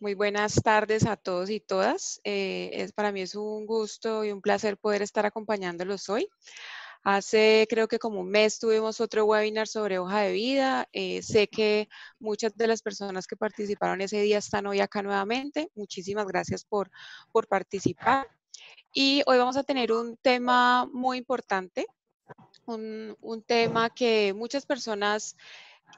Muy buenas tardes a todos y todas. Eh, es, para mí es un gusto y un placer poder estar acompañándolos hoy. Hace creo que como un mes tuvimos otro webinar sobre hoja de vida. Eh, sé que muchas de las personas que participaron ese día están hoy acá nuevamente. Muchísimas gracias por, por participar. Y hoy vamos a tener un tema muy importante, un, un tema que muchas personas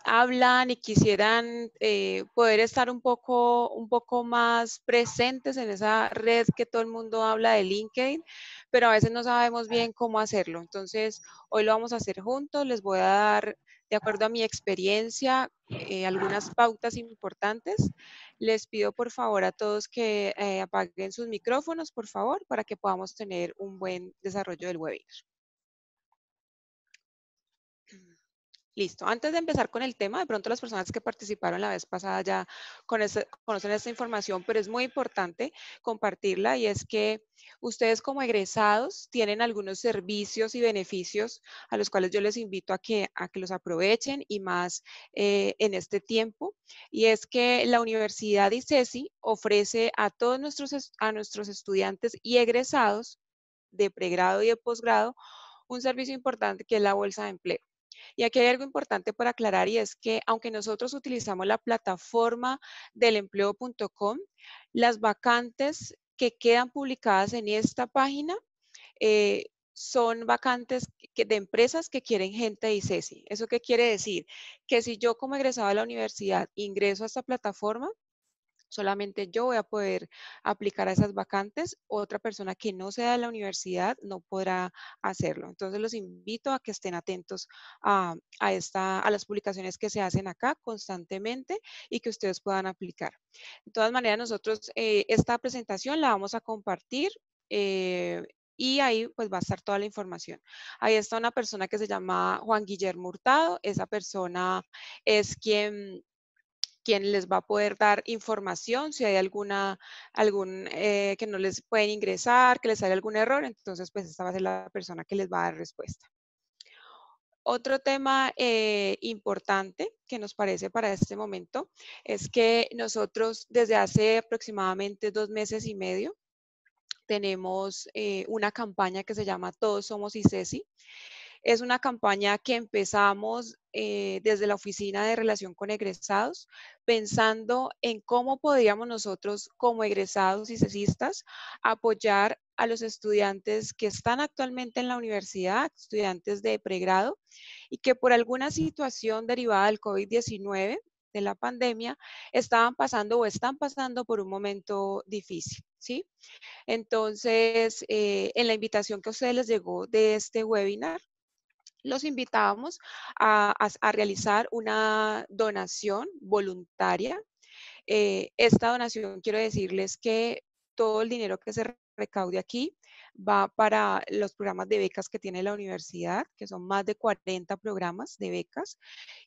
hablan y quisieran eh, poder estar un poco, un poco más presentes en esa red que todo el mundo habla de LinkedIn, pero a veces no sabemos bien cómo hacerlo. Entonces, hoy lo vamos a hacer juntos. Les voy a dar, de acuerdo a mi experiencia, eh, algunas pautas importantes. Les pido por favor a todos que eh, apaguen sus micrófonos, por favor, para que podamos tener un buen desarrollo del webinar. Listo. Antes de empezar con el tema, de pronto las personas que participaron la vez pasada ya conocen esta información, pero es muy importante compartirla y es que ustedes como egresados tienen algunos servicios y beneficios a los cuales yo les invito a que, a que los aprovechen y más eh, en este tiempo. Y es que la Universidad ICESI ofrece a todos nuestros, a nuestros estudiantes y egresados de pregrado y de posgrado un servicio importante que es la bolsa de empleo. Y aquí hay algo importante por aclarar y es que aunque nosotros utilizamos la plataforma del empleo.com, las vacantes que quedan publicadas en esta página eh, son vacantes de empresas que quieren gente de ICESI. E ¿Eso qué quiere decir? Que si yo como egresado de la universidad ingreso a esta plataforma, Solamente yo voy a poder aplicar a esas vacantes, otra persona que no sea de la universidad no podrá hacerlo. Entonces los invito a que estén atentos a, esta, a las publicaciones que se hacen acá constantemente y que ustedes puedan aplicar. De todas maneras, nosotros eh, esta presentación la vamos a compartir. Eh, y ahí pues va a estar toda la información. Ahí está una persona que se llama Juan Guillermo Hurtado, esa persona es quien quien les va a poder dar información si hay alguna, algún eh, que no les pueden ingresar, que les sale algún error, entonces pues esta va a ser la persona que les va a dar respuesta. Otro tema eh, importante que nos parece para este momento es que nosotros desde hace aproximadamente dos meses y medio tenemos eh, una campaña que se llama Todos Somos ICESI. E es una campaña que empezamos eh, desde la Oficina de Relación con Egresados, pensando en cómo podríamos nosotros como egresados y cesistas apoyar a los estudiantes que están actualmente en la universidad, estudiantes de pregrado, y que por alguna situación derivada del COVID-19, de la pandemia, estaban pasando o están pasando por un momento difícil, ¿sí? Entonces, eh, en la invitación que a ustedes les llegó de este webinar, los invitamos a, realizar una donación voluntaria. Eh, esta donación, quiero decirles que todo el dinero que se recaude aquí va para los programas de becas que tiene la universidad, que son más de 40 programas de becas,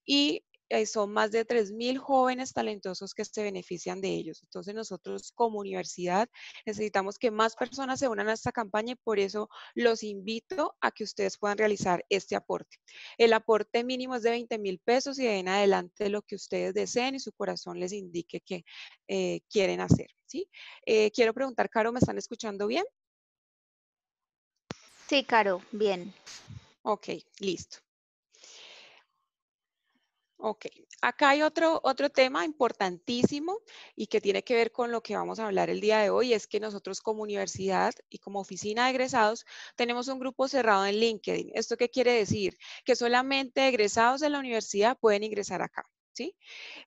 y eh, son más de 3.000 jóvenes talentosos que se benefician de ellos. Entonces nosotros como universidad necesitamos que más personas se unan a esta campaña y por eso los invito a que ustedes puedan realizar este aporte. El aporte mínimo es de 20 mil pesos y de en adelante lo que ustedes deseen y su corazón les indique que eh, quieren hacer. ¿sí? Eh, quiero preguntar, Caro, ¿me están escuchando bien? Sí, Caro, bien. Ok, listo. Ok, acá hay otro, otro tema importantísimo y que tiene que ver con lo que vamos a hablar el día de hoy, es que nosotros como universidad y como oficina de egresados tenemos un grupo cerrado en LinkedIn. ¿Esto qué quiere decir? Que solamente egresados de la universidad pueden ingresar acá, ¿sí?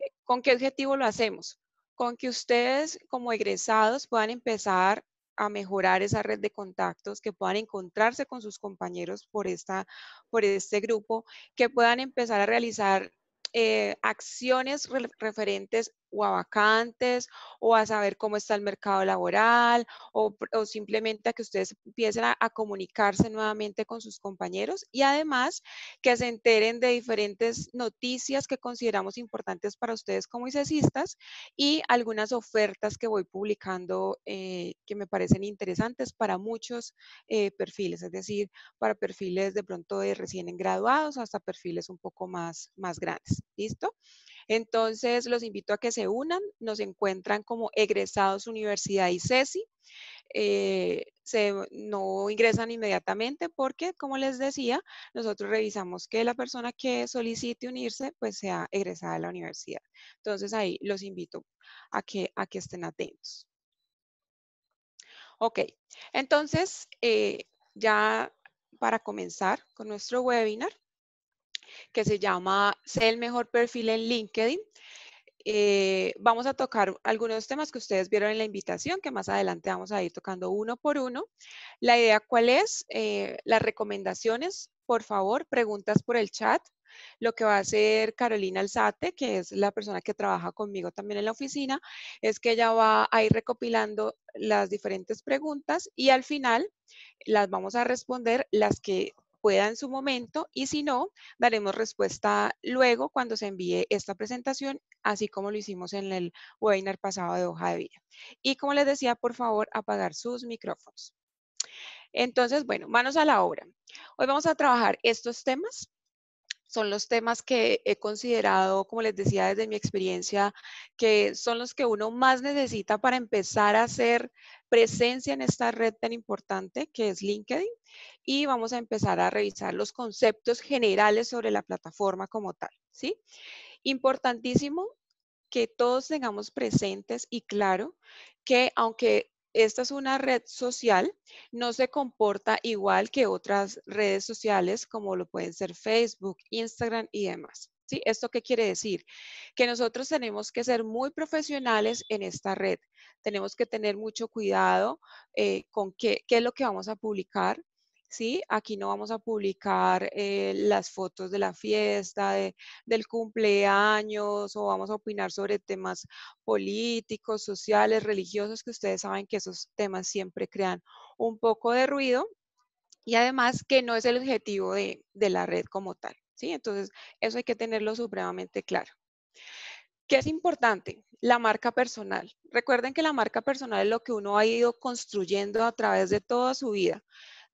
Eh, ¿Con qué objetivo lo hacemos? Con que ustedes como egresados puedan empezar a mejorar esa red de contactos, que puedan encontrarse con sus compañeros por, esta, por este grupo, que puedan empezar a realizar eh, acciones referentes o a vacantes o a saber cómo está el mercado laboral o, simplemente a que ustedes empiecen a, comunicarse nuevamente con sus compañeros y además que se enteren de diferentes noticias que consideramos importantes para ustedes como ICESistas y algunas ofertas que voy publicando eh, que me parecen interesantes para muchos eh, perfiles, es decir, para perfiles de pronto de recién graduados hasta perfiles un poco más, más grandes. ¿Listo? Entonces, los invito a que se unan. Nos encuentran como egresados Universidad y CESI. Eh, no ingresan inmediatamente porque, como les decía, nosotros revisamos que la persona que solicite unirse, pues sea egresada de la universidad. Entonces, ahí los invito a que, a que estén atentos. Ok, entonces, eh, ya para comenzar con nuestro webinar, que se llama Sé el mejor perfil en LinkedIn. Eh, vamos a tocar algunos temas que ustedes vieron en la invitación, que más adelante vamos a ir tocando uno por uno. La idea cuál es, eh, las recomendaciones, por favor, preguntas por el chat. Lo que va a hacer Carolina Alzate, que es la persona que trabaja conmigo también en la oficina, es que ella va a ir recopilando las diferentes preguntas y al final las vamos a responder las que pueda en su momento y si no, daremos respuesta luego cuando se envíe esta presentación, así como lo hicimos en el webinar pasado de hoja de vida. Y como les decía, por favor, apagar sus micrófonos. Entonces, bueno, manos a la obra. Hoy vamos a trabajar estos temas son los temas que he considerado, como les decía desde mi experiencia, que son los que uno más necesita para empezar a hacer presencia en esta red tan importante que es LinkedIn. Y vamos a empezar a revisar los conceptos generales sobre la plataforma como tal, ¿sí? Importantísimo que todos tengamos presentes y claro que aunque esta es una red social, no se comporta igual que otras redes sociales como lo pueden ser Facebook, Instagram y demás. ¿Sí? ¿Esto qué quiere decir? Que nosotros tenemos que ser muy profesionales en esta red. Tenemos que tener mucho cuidado eh, con qué, qué es lo que vamos a publicar, ¿sí? Aquí no vamos a publicar eh, las fotos de la fiesta, del cumpleaños o vamos a opinar sobre temas políticos, sociales, religiosos, que ustedes saben que esos temas siempre crean un poco de ruido y además que no es el objetivo de, la red como tal, ¿sí? Entonces, eso hay que tenerlo supremamente claro. ¿Qué es importante? La marca personal. Recuerden que la marca personal es lo que uno ha ido construyendo a través de toda su vida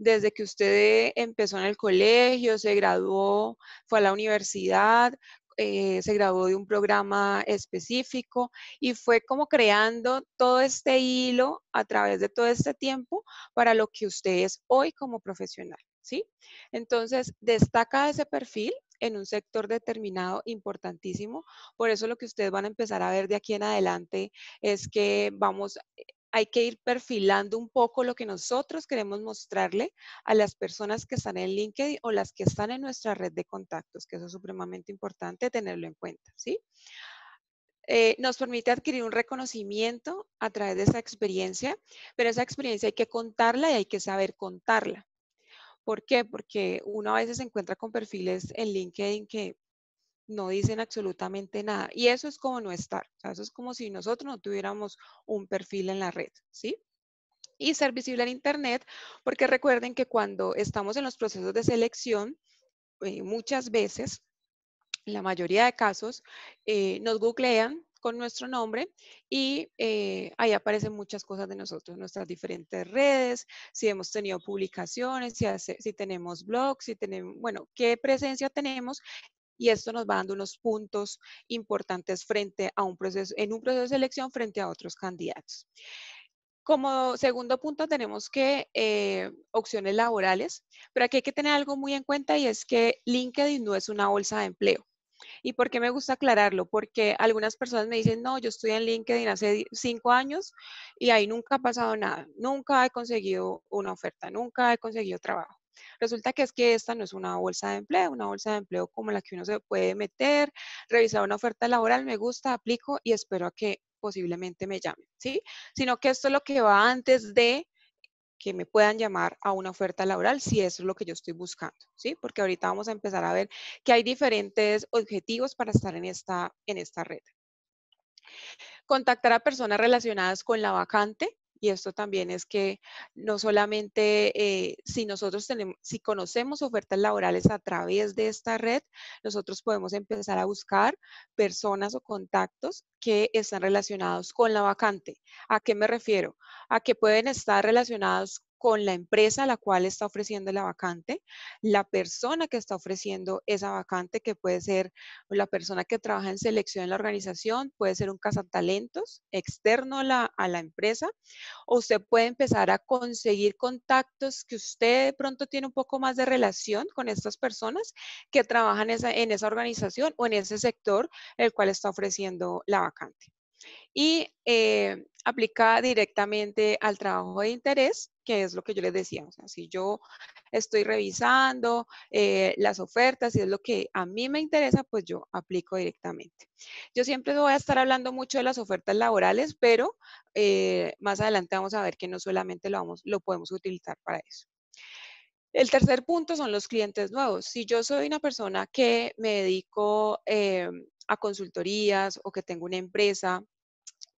desde que usted empezó en el colegio, se graduó, fue a la universidad, eh, se graduó de un programa específico y fue como creando todo este hilo a través de todo este tiempo para lo que usted es hoy como profesional, ¿sí? Entonces, destaca ese perfil en un sector determinado importantísimo. Por eso lo que ustedes van a empezar a ver de aquí en adelante es que vamos eh, hay que ir perfilando un poco lo que nosotros queremos mostrarle a las personas que están en LinkedIn o las que están en nuestra red de contactos, que eso es supremamente importante tenerlo en cuenta, ¿sí? Eh, nos permite adquirir un reconocimiento a través de esa experiencia, pero esa experiencia hay que contarla y hay que saber contarla. ¿Por qué? Porque uno a veces se encuentra con perfiles en LinkedIn que no dicen absolutamente nada. Y eso es como no estar. eso es como si nosotros no tuviéramos un perfil en la red, ¿sí? Y ser visible en Internet, porque recuerden que cuando estamos en los procesos de selección, eh, muchas veces, la mayoría de casos, eh, nos googlean con nuestro nombre y eh, ahí aparecen muchas cosas de nosotros, nuestras diferentes redes, si hemos tenido publicaciones, si, si tenemos blogs, si tenemos, bueno, qué presencia tenemos y esto nos va dando unos puntos importantes frente a un proceso, en un proceso de selección frente a otros candidatos. Como segundo punto tenemos que eh, opciones laborales, pero aquí hay que tener algo muy en cuenta y es que LinkedIn no es una bolsa de empleo. ¿Y por qué me gusta aclararlo? Porque algunas personas me dicen, no, yo estoy en LinkedIn hace cinco años y ahí nunca ha pasado nada, nunca he conseguido una oferta, nunca he conseguido trabajo. Resulta que es que esta no es una bolsa de empleo, una bolsa de empleo como la que uno se puede meter, revisar una oferta laboral, me gusta, aplico y espero a que posiblemente me llamen, ¿sí? Sino que esto es lo que va antes de que me puedan llamar a una oferta laboral si eso es lo que yo estoy buscando, ¿sí? Porque ahorita vamos a empezar a ver que hay diferentes objetivos para estar en esta, en esta red. Contactar a personas relacionadas con la vacante, y esto también es que no solamente eh, si nosotros tenemos, si conocemos ofertas laborales a través de esta red, nosotros podemos empezar a buscar personas o contactos que están relacionados con la vacante. ¿A qué me refiero? A que pueden estar relacionados con la empresa a la cual está ofreciendo la vacante, la persona que está ofreciendo esa vacante, que puede ser la persona que trabaja en selección en la organización, puede ser un cazatalentos externo a la, empresa, o usted puede empezar a conseguir contactos que usted de pronto tiene un poco más de relación con estas personas que trabajan en esa organización o en ese sector el cual está ofreciendo la vacante y eh, aplica directamente al trabajo de interés que es lo que yo les decía. O sea, si yo estoy revisando eh, las ofertas, si es lo que a mí me interesa, pues yo aplico directamente. Yo siempre voy a estar hablando mucho de las ofertas laborales, pero eh, más adelante vamos a ver que no solamente lo, vamos, lo podemos utilizar para eso. El tercer punto son los clientes nuevos. Si yo soy una persona que me dedico em, a consultorías o que tengo una empresa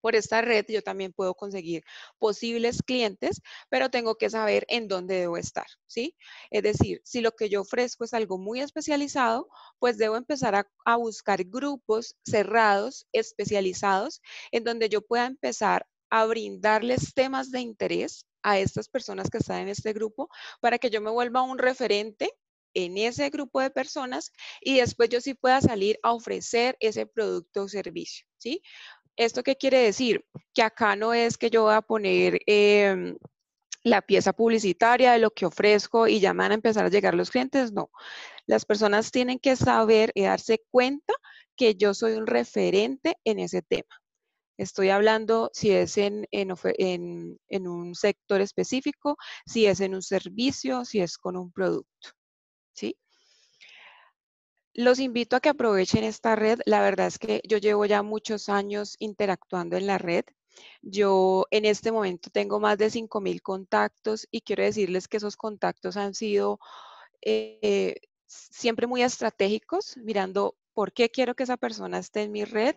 por esta red yo también puedo conseguir posibles clientes, pero tengo que saber en dónde debo estar, ¿sí? Es decir, si lo que yo ofrezco es algo muy especializado, pues debo empezar a, buscar grupos cerrados, especializados, en donde yo pueda empezar a brindarles temas de interés a estas personas que están en este grupo para que yo me vuelva un referente en ese grupo de personas y después yo sí pueda salir a ofrecer ese producto o servicio, ¿sí? ¿Esto qué quiere decir? Que acá no es que yo voy a poner em, la pieza publicitaria de lo que ofrezco y ya van a empezar a llegar los clientes, no. Las personas tienen que saber y darse cuenta que yo soy un referente en ese tema. Estoy hablando si es en, en un sector específico, si es en un servicio, si es con un producto. ¿Sí? Los invito a que aprovechen esta red. La verdad es que yo llevo ya muchos años interactuando en la red. Yo en este momento tengo más de 5.000 contactos y quiero decirles que esos contactos han sido eh, siempre muy estratégicos, mirando por qué quiero que esa persona esté en mi red,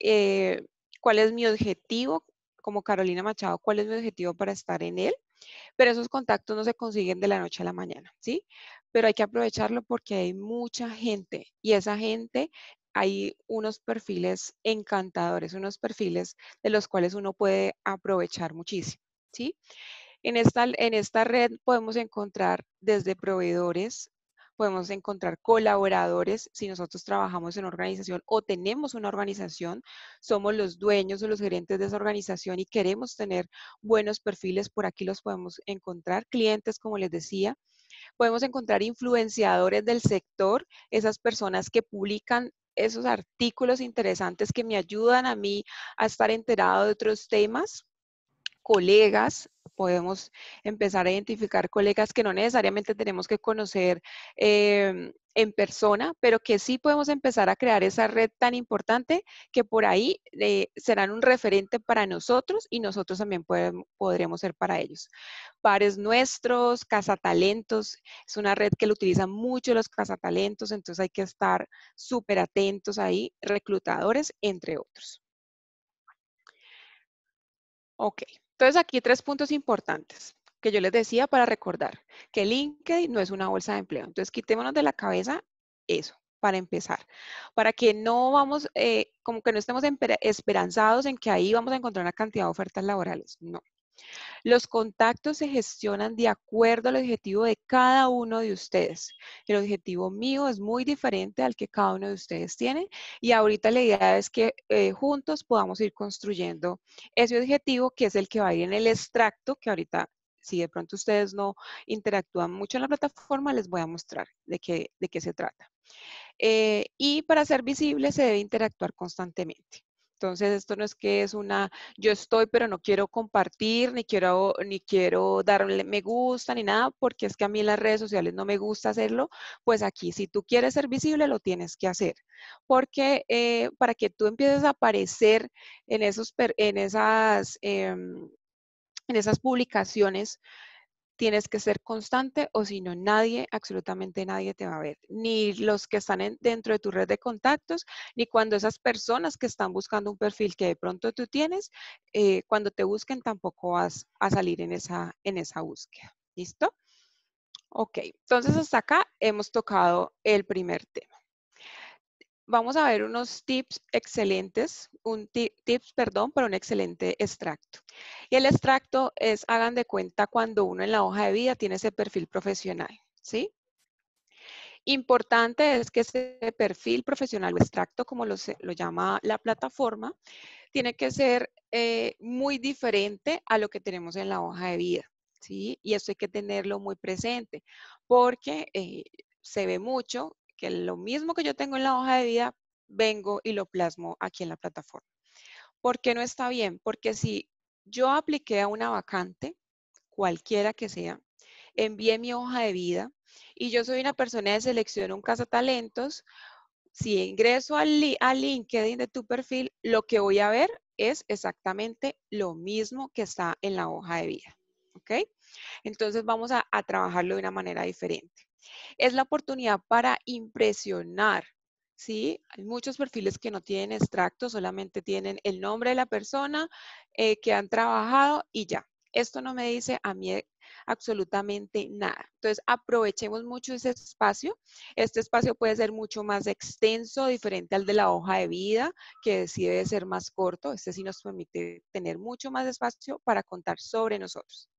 eh, cuál es mi objetivo como Carolina Machado, cuál es mi objetivo para estar en él, pero esos contactos no se consiguen de la noche a la mañana, ¿sí? pero hay que aprovecharlo porque hay mucha gente y esa gente hay unos perfiles encantadores, unos perfiles de los cuales uno puede aprovechar muchísimo, ¿sí? En esta, en esta red podemos encontrar desde proveedores podemos encontrar colaboradores si nosotros trabajamos en organización o tenemos una organización, somos los dueños o los gerentes de esa organización y queremos tener buenos perfiles, por aquí los podemos encontrar, clientes, como les decía. Podemos encontrar influenciadores del sector, esas personas que publican esos artículos interesantes que me ayudan a mí a estar enterado de otros temas colegas, podemos empezar a identificar colegas que no necesariamente tenemos que conocer em, en persona, pero que sí podemos empezar a crear esa red tan importante que por ahí eh, serán un referente para nosotros y nosotros también podremos ser para ellos. Pares nuestros, cazatalentos, es una red que lo utilizan mucho los cazatalentos, entonces hay que estar súper atentos ahí, reclutadores, entre otros. Ok. Entonces aquí tres puntos importantes que yo les decía para recordar que LinkedIn no es una bolsa de empleo. Entonces quitémonos de la cabeza eso para empezar, para que no vamos, eh, como que no estemos esperanzados en que ahí vamos a encontrar una cantidad de ofertas laborales. No, los contactos se gestionan de acuerdo al objetivo de cada uno de ustedes. El objetivo mío es muy diferente al que cada uno de ustedes tiene y ahorita la idea es que eh, juntos podamos ir construyendo ese objetivo que es el que va a ir en el extracto que ahorita si de pronto ustedes no interactúan mucho en la plataforma, les voy a mostrar de qué, se trata. Eh, y para ser visible se debe interactuar constantemente. Entonces, esto no es que es una, yo estoy, pero no quiero compartir, ni quiero, ni quiero darle me gusta, ni nada, porque es que a mí las redes sociales no me gusta hacerlo. Pues aquí, si tú quieres ser visible, lo tienes que hacer. Porque eh, para que tú empieces a aparecer en, esos, en esas... Em, en esas publicaciones, tienes que ser constante o si no, nadie, absolutamente nadie te va a ver, ni los que están dentro de tu red de contactos, ni cuando esas personas que están buscando un perfil que de pronto tú tienes, eh, cuando te busquen tampoco vas a salir en esa, en esa búsqueda. ¿Listo? Ok, entonces hasta acá hemos tocado el primer tema vamos a ver unos tips excelentes, un tips, perdón, para un excelente extracto. Y el extracto es, hagan de cuenta, cuando uno en la hoja de vida tiene ese perfil profesional, ¿sí? Importante es que ese perfil profesional o extracto, como lo, lo llama la plataforma, tiene que ser eh, muy diferente a lo que tenemos en la hoja de vida, ¿sí? Y eso hay que tenerlo muy presente, porque eh, se ve mucho que lo mismo que yo tengo en la hoja de vida, vengo y lo plasmo aquí en la plataforma. ¿Por qué no está bien? Porque si yo apliqué a una vacante, cualquiera que sea, envié mi hoja de vida y yo soy una persona de selección, un talentos, si ingreso al, LinkedIn de tu perfil, lo que voy a ver es exactamente lo mismo que está en la hoja de vida. ¿Ok? Entonces vamos a trabajarlo de una manera diferente. Es la oportunidad para impresionar, ¿sí? Hay muchos perfiles que no tienen extracto, solamente tienen el nombre de la persona eh, que han trabajado y ya. Esto no me dice a mí eh, absolutamente nada. Entonces, aprovechemos mucho ese espacio. Este espacio puede ser mucho más extenso, diferente al de la hoja de vida, que decide debe ser más corto. Este sí nos permite tener mucho más espacio para contar sobre nosotros.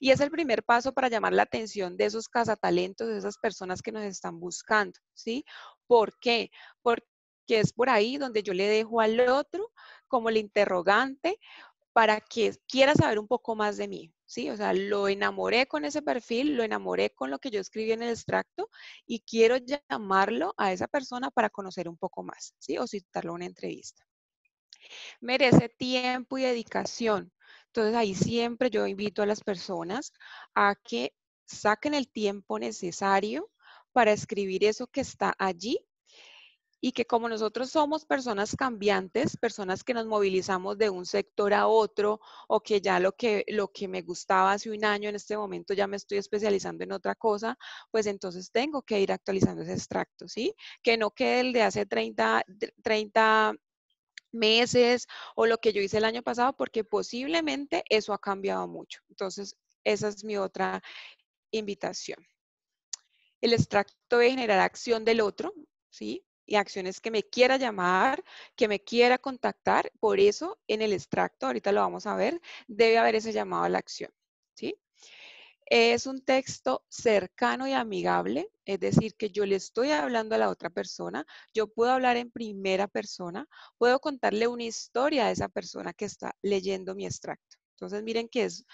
Y es el primer paso para llamar la atención de esos cazatalentos, de esas personas que nos están buscando, ¿sí? ¿Por qué? Porque es por ahí donde yo le dejo al otro como el interrogante para que quiera saber un poco más de mí, ¿sí? O sea, lo enamoré con ese perfil, lo enamoré con lo que yo escribí en el extracto y quiero llamarlo a esa persona para conocer un poco más, ¿sí? O citarlo a una entrevista. Merece tiempo y dedicación, entonces ahí siempre yo invito a las personas a que saquen el tiempo necesario para escribir eso que está allí y que como nosotros somos personas cambiantes, personas que nos movilizamos de un sector a otro o que ya lo que, lo que me gustaba hace un año en este momento ya me estoy especializando en otra cosa, pues entonces tengo que ir actualizando ese extracto, ¿sí? Que no quede el de hace 30, 30 meses o lo que yo hice el año pasado, porque posiblemente eso ha cambiado mucho. Entonces, esa es mi otra invitación. El extracto de generar acción del otro, ¿sí? y acciones que me quiera llamar, que me quiera contactar. Por eso en el extracto, ahorita lo vamos a ver, debe haber ese llamado a la acción. ¿sí? Es un texto cercano y amigable, es decir, que yo le estoy hablando a la otra persona, yo puedo hablar en primera persona, puedo contarle una historia a esa persona que está leyendo mi extracto. Entonces, miren que es,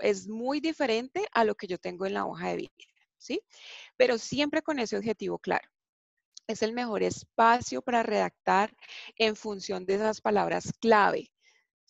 es muy diferente a lo que yo tengo en la hoja de vida, ¿sí? Pero siempre con ese objetivo claro es el mejor espacio para redactar en función de esas palabras clave.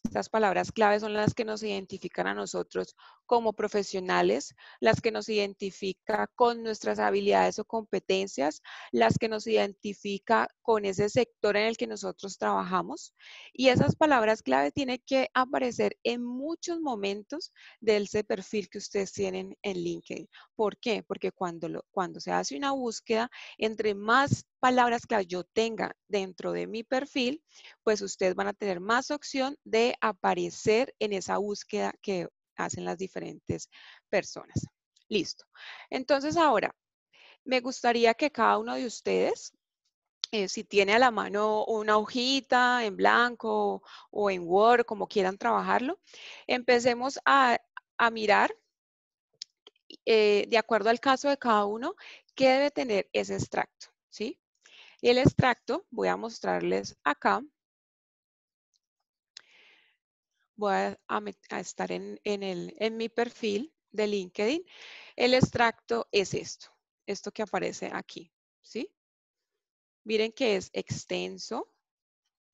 Estas palabras clave son las que nos identifican a nosotros como profesionales, las que nos identifica con nuestras habilidades o competencias, las que nos identifica con ese sector en el que nosotros trabajamos. Y esas palabras clave tienen que aparecer en muchos momentos de ese perfil que ustedes tienen en LinkedIn. ¿Por qué? Porque cuando, lo, cuando se hace una búsqueda, entre más palabras clave yo tenga dentro de mi perfil, pues ustedes van a tener más opción de aparecer en esa búsqueda que hacen las diferentes personas. Listo. Entonces ahora, me gustaría que cada uno de ustedes, eh, si tiene a la mano una hojita en blanco o en Word, como quieran trabajarlo, empecemos a, mirar, eh, de acuerdo al caso de cada uno, qué debe tener ese extracto, ¿sí? el extracto, voy a mostrarles acá, voy a, estar en, en, mi perfil de LinkedIn, el extracto es esto, esto que aparece aquí, ¿sí? Miren que es extenso,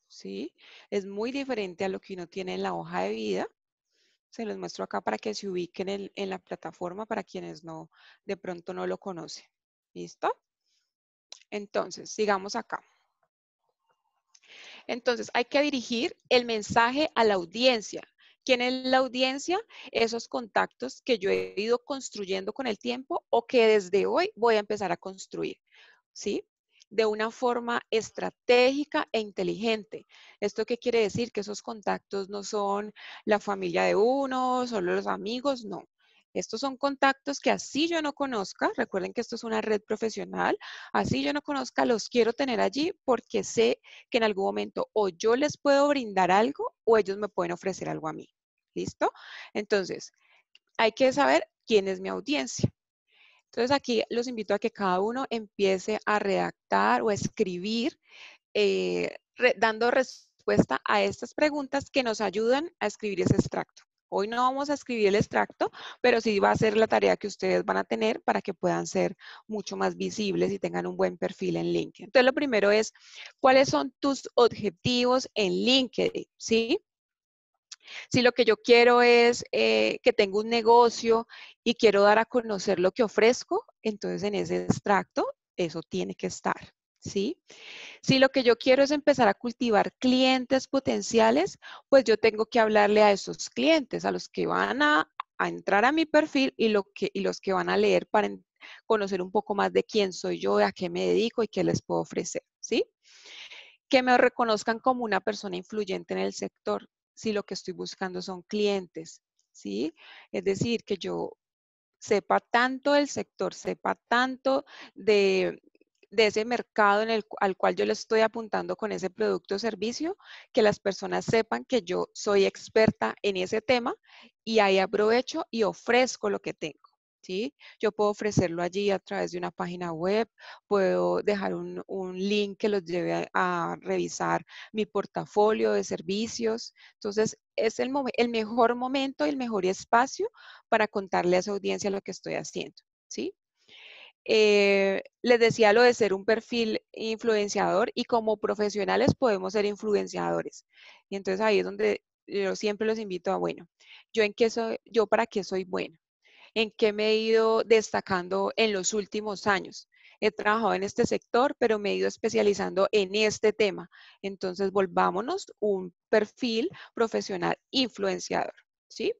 ¿sí? Es muy diferente a lo que uno tiene en la hoja de vida. Se los muestro acá para que se ubiquen en, en la plataforma para quienes no, de pronto no lo conocen. ¿Listo? Entonces, sigamos acá. Entonces, hay que dirigir el mensaje a la audiencia. ¿Quién es la audiencia? Esos contactos que yo he ido construyendo con el tiempo o que desde hoy voy a empezar a construir, ¿sí? De una forma estratégica e inteligente. ¿Esto qué quiere decir? Que esos contactos no son la familia de uno, solo los amigos, no. Estos son contactos que así yo no conozca, recuerden que esto es una red profesional, así yo no conozca, los quiero tener allí porque sé que en algún momento o yo les puedo brindar algo o ellos me pueden ofrecer algo a mí. ¿Listo? Entonces, hay que saber quién es mi audiencia. Entonces aquí los invito a que cada uno empiece a redactar o a escribir eh, dando respuesta a estas preguntas que nos ayudan a escribir ese extracto. Hoy no vamos a escribir el extracto, pero sí va a ser la tarea que ustedes van a tener para que puedan ser mucho más visibles y tengan un buen perfil en LinkedIn. Entonces, lo primero es, ¿cuáles son tus objetivos en LinkedIn? ¿Sí? Si lo que yo quiero es eh, que tengo un negocio y quiero dar a conocer lo que ofrezco, entonces en ese extracto eso tiene que estar. ¿sí? Si lo que yo quiero es empezar a cultivar clientes potenciales, pues yo tengo que hablarle a esos clientes, a los que van a, entrar a mi perfil y, los que van a leer para conocer un poco más de quién soy yo, a qué me dedico y qué les puedo ofrecer, ¿sí? Que me reconozcan como una persona influyente en el sector, si lo que estoy buscando son clientes, ¿sí? Es decir, que yo sepa tanto del sector, sepa tanto de, de ese mercado al cual yo le estoy apuntando con ese producto o servicio, que las personas sepan que yo soy experta en ese tema y ahí aprovecho y ofrezco lo que tengo. ¿Sí? Yo puedo ofrecerlo allí a través de una página web, puedo dejar un, link que los lleve a, revisar mi portafolio de servicios. Entonces, es el, el mejor momento y el mejor espacio para contarle a esa audiencia lo que estoy haciendo, ¿sí? Eh, les decía lo de ser un perfil influenciador y como profesionales podemos ser influenciadores. Y entonces ahí es donde yo siempre los invito a, bueno, yo en qué soy, yo para qué soy buena, en qué me he ido destacando en los últimos años. He trabajado en este sector, pero me he ido especializando en este tema. Entonces, volvámonos un perfil profesional influenciador, ¿sí?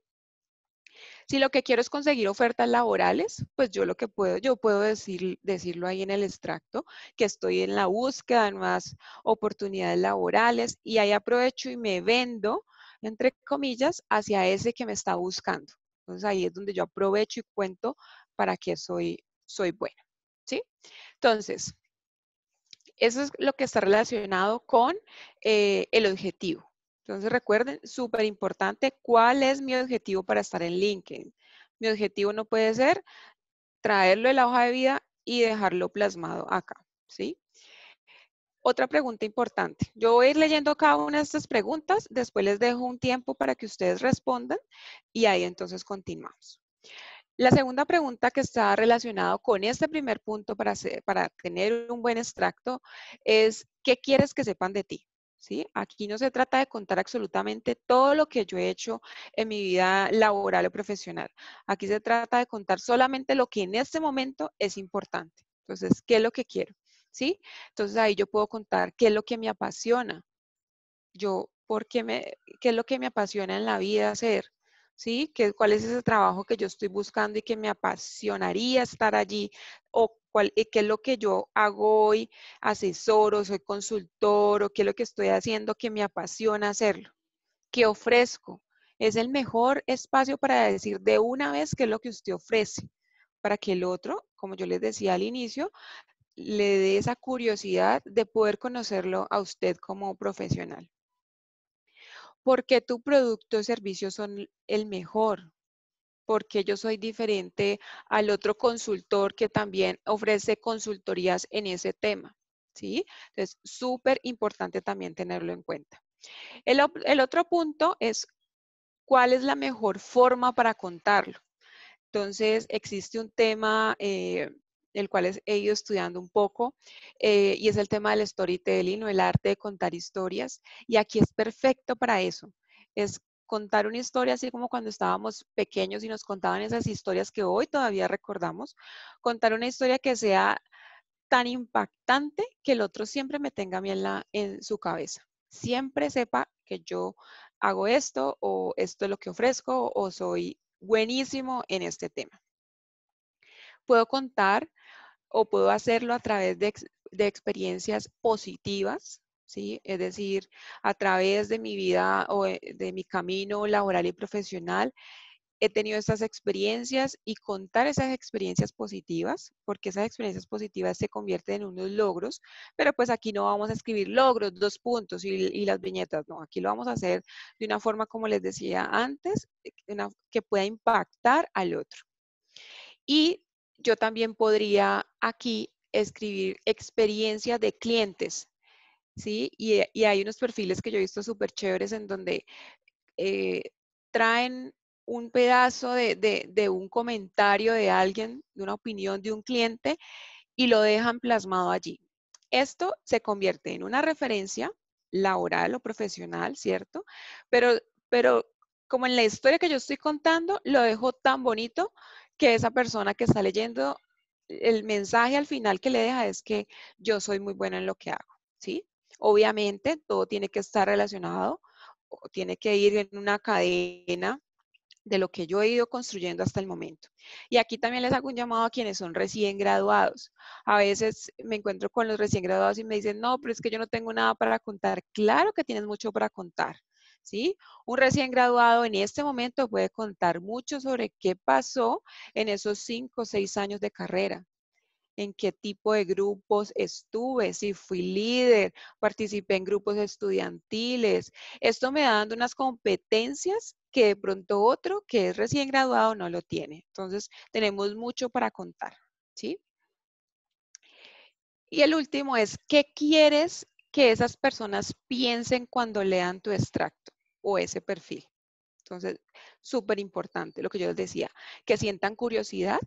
Si lo que quiero es conseguir ofertas laborales, pues yo lo que puedo, yo puedo decir, decirlo ahí en el extracto, que estoy en la búsqueda de más oportunidades laborales y ahí aprovecho y me vendo, entre comillas, hacia ese que me está buscando. Entonces ahí es donde yo aprovecho y cuento para qué soy, soy buena. ¿sí? Entonces, eso es lo que está relacionado con eh, el objetivo. Entonces recuerden, súper importante, ¿cuál es mi objetivo para estar en LinkedIn? Mi objetivo no puede ser traerlo de la hoja de vida y dejarlo plasmado acá, ¿sí? Otra pregunta importante. Yo voy a ir leyendo cada una de estas preguntas, después les dejo un tiempo para que ustedes respondan y ahí entonces continuamos. La segunda pregunta que está relacionada con este primer punto para, para tener un buen extracto es, ¿qué quieres que sepan de ti? ¿sí? Aquí no se trata de contar absolutamente todo lo que yo he hecho en mi vida laboral o profesional. Aquí se trata de contar solamente lo que en este momento es importante. Entonces, ¿qué es lo que quiero? ¿Sí? Entonces ahí yo puedo contar qué es lo que me apasiona. Yo, ¿por qué, me, qué es lo que me apasiona en la vida hacer? ¿sí? ¿Cuál es ese trabajo que yo estoy buscando y que me apasionaría estar allí? ¿O cuál, eh, qué es lo que yo hago hoy? ¿Asesoro, soy consultor? ¿O qué es lo que estoy haciendo que me apasiona hacerlo? ¿Qué ofrezco? Es el mejor espacio para decir de una vez qué es lo que usted ofrece, para que el otro, como yo les decía al inicio, le dé esa curiosidad de poder conocerlo a usted como profesional. ¿Por qué tu producto o servicio son el mejor? porque yo soy diferente al otro consultor que también ofrece consultorías en ese tema. ¿Sí? Entonces, súper importante también tenerlo en cuenta. El, otro punto es cuál es la mejor forma para contarlo. Entonces, existe un tema eh, el cual he ido estudiando un poco, eh, y es el tema del storytelling o el arte de contar historias. Y aquí es perfecto para eso. Es contar una historia así como cuando estábamos pequeños y nos contaban esas historias que hoy todavía recordamos, contar una historia que sea tan impactante que el otro siempre me tenga a en su cabeza. Siempre sepa que yo hago esto o esto es lo que ofrezco o soy buenísimo en este tema. Puedo contar o puedo hacerlo a través de, experiencias positivas, ¿sí? Es decir, a través de mi vida o eh, de, mi camino laboral y profesional, he tenido estas experiencias y contar esas experiencias positivas, porque esas experiencias positivas se convierten en unos logros, pero pues aquí no vamos a escribir logros, dos puntos y, las viñetas, no, aquí lo vamos a hacer de una forma, como les decía antes, que pueda impactar al otro. Y yo también podría aquí escribir experiencia de clientes, ¿sí? Eh, y, hay unos perfiles que yo he visto súper chéveres en donde eh, traen un pedazo de, un comentario de alguien, de una opinión de un cliente y lo dejan plasmado allí. Esto se convierte en una referencia laboral o profesional, ¿cierto? Pero, pero como en la historia que yo estoy contando, lo dejo tan bonito que esa persona que está leyendo, el mensaje al final que le deja es que yo soy muy buena en lo que hago, ¿sí? Obviamente todo tiene que estar relacionado, o tiene que ir en una cadena de lo que yo he ido construyendo hasta el momento. Y aquí también les hago un llamado a quienes son recién graduados. A veces me encuentro con los recién graduados y me dicen, no, pero es que yo no tengo nada para contar. Claro que tienes mucho para contar. ¿sí? Un recién graduado en este momento puede contar mucho sobre qué pasó en esos cinco o seis años de carrera, en qué tipo de grupos estuve, si fui líder, participé en grupos estudiantiles. Esto me da unas competencias que de pronto otro que es recién graduado no lo tiene. Entonces, tenemos mucho para contar, ¿sí? Y el último es, ¿qué quieres que esas personas piensen cuando lean tu extracto o ese perfil. Entonces, súper importante lo que yo les decía, que sientan curiosidad,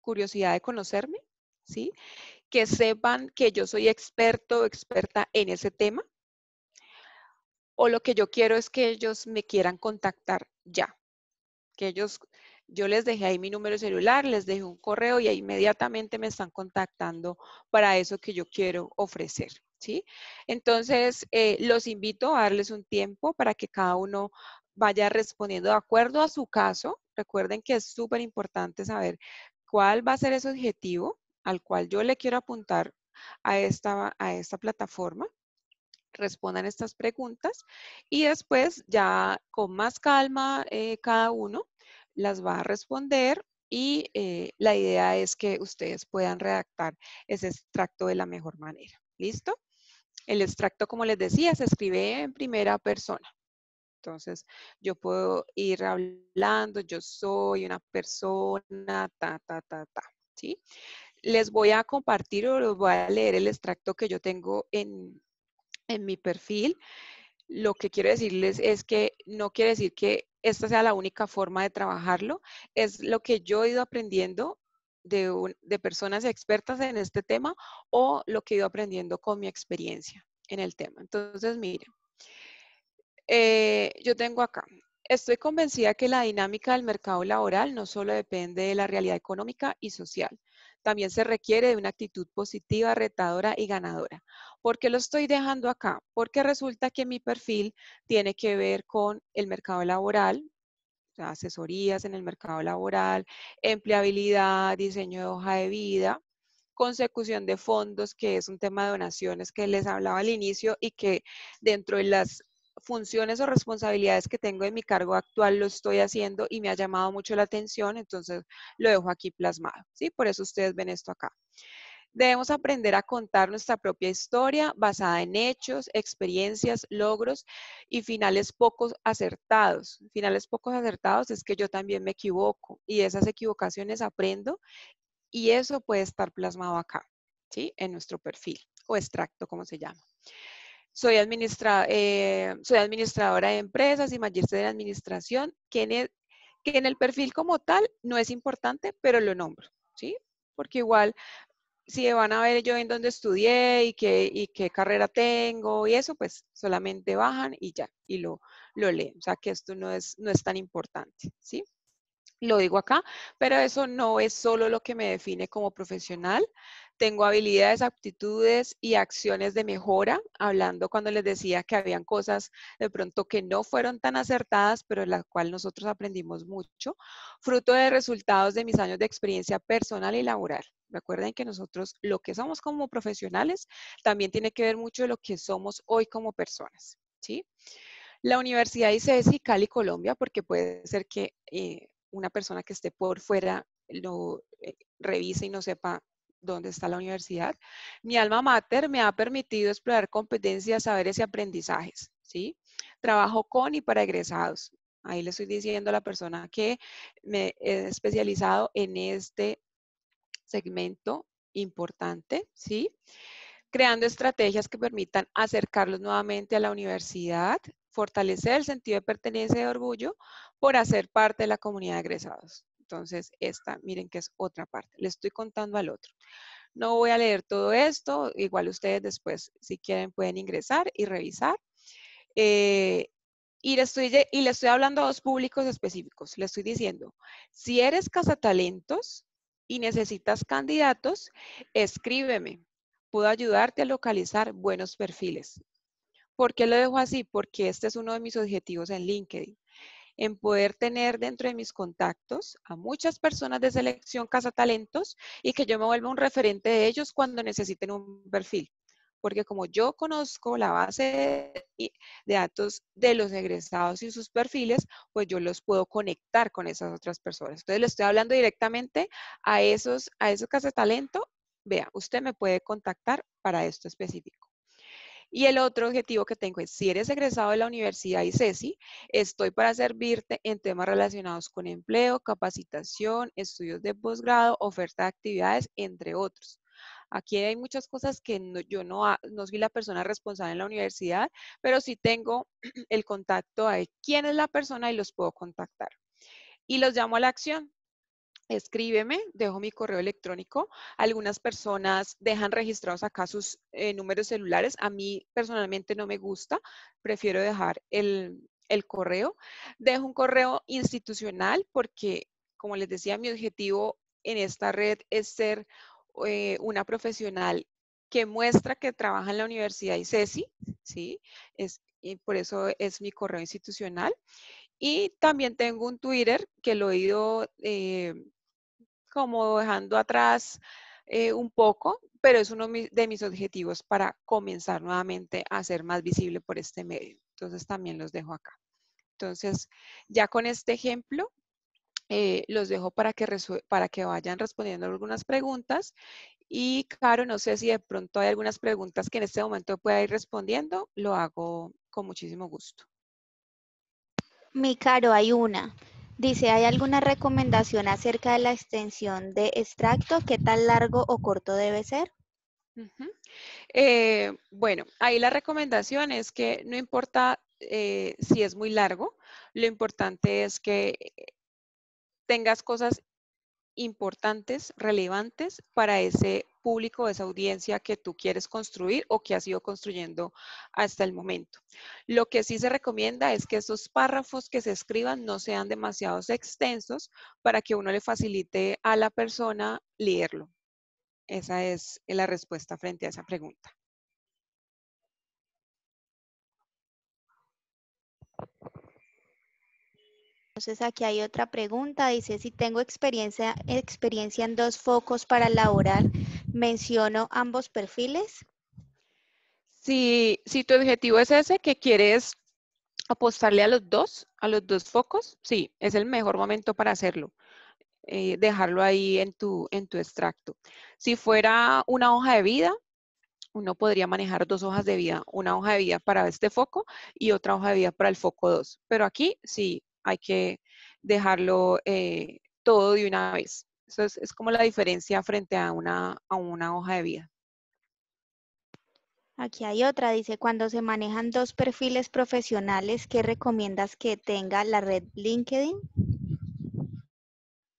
curiosidad de conocerme, ¿sí? Que sepan que yo soy experto o experta en ese tema. O lo que yo quiero es que ellos me quieran contactar ya. Que ellos, yo les dejé ahí mi número celular, les dejé un correo y ahí inmediatamente me están contactando para eso que yo quiero ofrecer. ¿sí? Entonces, eh, los invito a darles un tiempo para que cada uno vaya respondiendo de acuerdo a su caso. Recuerden que es súper importante saber cuál va a ser ese objetivo al cual yo le quiero apuntar a esta, a esta plataforma respondan estas preguntas y después ya con más calma eh, cada uno las va a responder y eh, la idea es que ustedes puedan redactar ese extracto de la mejor manera. ¿Listo? El extracto, como les decía, se escribe en primera persona. Entonces, yo puedo ir hablando, yo soy una persona, ta, ta, ta, ta, ¿sí? Les voy a compartir o les voy a leer el extracto que yo tengo en, en mi perfil. Lo que quiero decirles es que no quiere decir que esta sea la única forma de trabajarlo, es lo que yo he ido aprendiendo de, personas expertas en este tema o lo que he ido aprendiendo con mi experiencia en el tema. Entonces, miren, eh, yo tengo acá, estoy convencida que la dinámica del mercado laboral no solo depende de la realidad económica y social, también se requiere de una actitud positiva, retadora y ganadora. ¿Por qué lo estoy dejando acá? Porque resulta que mi perfil tiene que ver con el mercado laboral, sea, asesorías en el mercado laboral, empleabilidad, diseño de hoja de vida, consecución de fondos, que es un tema de donaciones que les hablaba al inicio y que dentro de las funciones o responsabilidades que tengo en mi cargo actual lo estoy haciendo y me ha llamado mucho la atención, entonces lo dejo aquí plasmado, ¿sí? Por eso ustedes ven esto acá. Debemos aprender a contar nuestra propia historia basada en hechos, experiencias, logros y finales pocos acertados. Finales pocos acertados es que yo también me equivoco y esas equivocaciones aprendo y eso puede estar plasmado acá, ¿sí? En nuestro perfil o extracto, como se llama. Soy, eh, soy administradora de empresas y magíster de administración, que en el perfil como tal no es importante, pero lo nombro, ¿sí? Porque igual si van a ver yo en dónde estudié y qué, qué carrera tengo y eso, pues solamente bajan y ya, y lo, lo leen. O sea que esto no es, no es tan importante, ¿sí? Lo digo acá, pero eso no es solo lo que me define como profesional, tengo habilidades, aptitudes y acciones de mejora, hablando cuando les decía que habían cosas de pronto que no fueron tan acertadas, pero en las cuales nosotros aprendimos mucho, fruto de resultados de mis años de experiencia personal y laboral. Recuerden que nosotros lo que somos como profesionales también tiene que ver mucho de lo que somos hoy como personas, ¿sí? La Universidad ICESI Cali, Colombia, porque puede ser que eh, una persona que esté por fuera lo eh, revise y no sepa donde está la universidad, mi alma mater me ha permitido explorar competencias, saberes y aprendizajes, ¿sí? Trabajo con y para egresados. Ahí le estoy diciendo a la persona que me he especializado en este segmento importante, ¿sí? Creando estrategias que permitan acercarlos nuevamente a la universidad, fortalecer el sentido de pertenencia y de orgullo por hacer parte de la comunidad de egresados. Entonces, esta, miren que es otra parte. Le estoy contando al otro. No voy a leer todo esto. Igual ustedes después, si quieren, pueden ingresar y revisar. Eh, y le, estoy, y le estoy hablando a dos públicos específicos. Le estoy diciendo, si eres cazatalentos y necesitas candidatos, escríbeme. Puedo ayudarte a localizar buenos perfiles. ¿Por qué lo dejo así? Porque este es uno de mis objetivos en LinkedIn en poder tener dentro de mis contactos a muchas personas de selección casa talentos y que yo me vuelva un referente de ellos cuando necesiten un perfil. Porque como yo conozco la base de datos de los egresados y sus perfiles, pues yo los puedo conectar con esas otras personas. Entonces le estoy hablando directamente a esos, a esos talento Vea, usted me puede contactar para esto específico. Y el otro objetivo que tengo es, si eres egresado de la Universidad y ICESI, estoy para servirte en temas relacionados con empleo, capacitación, estudios de posgrado, oferta de actividades, entre otros. Aquí hay muchas cosas que yo no, no soy la persona responsable en la universidad, pero sí tengo el contacto de quién es la persona y los puedo contactar. Y los llamo a la acción escríbeme, dejo mi correo electrónico. Algunas personas dejan registrados acá sus eh, números celulares. A mí personalmente no me gusta, prefiero dejar el, correo. Dejo un correo institucional porque, como les decía, mi objetivo en esta red es ser eh, una profesional que muestra que trabaja en la Universidad ICESI, ¿sí? Es, y por eso es mi correo institucional. Y también tengo un Twitter que lo he ido eh, como dejando atrás eh, un poco, pero es uno de mis objetivos para comenzar nuevamente a ser más visible por este medio. Entonces también los dejo acá. Entonces, ya con este ejemplo, eh, los dejo para que, para que vayan respondiendo algunas preguntas. Y Caro, no sé si de pronto hay algunas preguntas que en este momento pueda ir respondiendo, lo hago con muchísimo gusto. Mi Caro, hay una. Dice, ¿hay alguna recomendación acerca de la extensión de extracto? ¿Qué tan largo o corto debe ser? Eh, bueno, ahí la recomendación es que no importa eh, si es muy largo, lo importante es que eh, tengas cosas importantes, relevantes para ese público, esa audiencia que tú quieres construir o que has ido construyendo hasta el momento. Lo que sí se recomienda es que esos párrafos que se escriban no sean demasiado extensos para que uno le facilite a la persona leerlo. Esa es la respuesta frente a esa pregunta. Entonces aquí hay otra pregunta, dice si tengo experiencia, experiencia en dos focos para laborar, menciono ambos perfiles? Si, si tu objetivo es ese, que quieres apostarle a los dos, a los dos focos, sí, es el mejor momento para hacerlo. Eh, dejarlo ahí en tu, en tu extracto. Si fuera una hoja de vida, uno podría manejar dos hojas de vida, una hoja de vida para este foco y otra hoja de vida para el foco 2. Pero aquí sí hay que dejarlo eh, todo de una vez. Eso es, como la diferencia frente a una, a una hoja de vida. Aquí hay otra, dice, cuando se manejan dos perfiles profesionales, ¿qué recomiendas que tenga la red LinkedIn?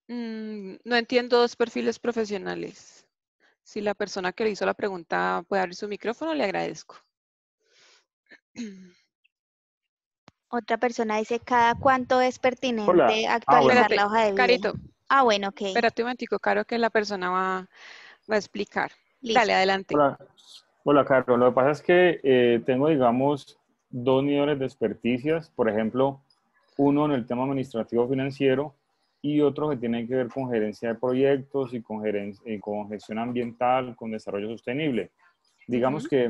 Mm, no entiendo dos perfiles profesionales. Si la persona que le hizo la pregunta puede abrir su micrófono, le agradezco. Otra persona dice, ¿cada cuánto es pertinente ah, actualizar la hoja de vida? Carito, Ah, bueno, ok. Espérate un momentico, Caro, que la persona va, a explicar. Dale, adelante. Hola. Hola, Lo que pasa es que eh, tengo, digamos, dos niveles de experticias. Por ejemplo, uno en el tema administrativo financiero y otro que tiene que ver con gerencia de proyectos y con, con gestión ambiental, con desarrollo sostenible. Digamos que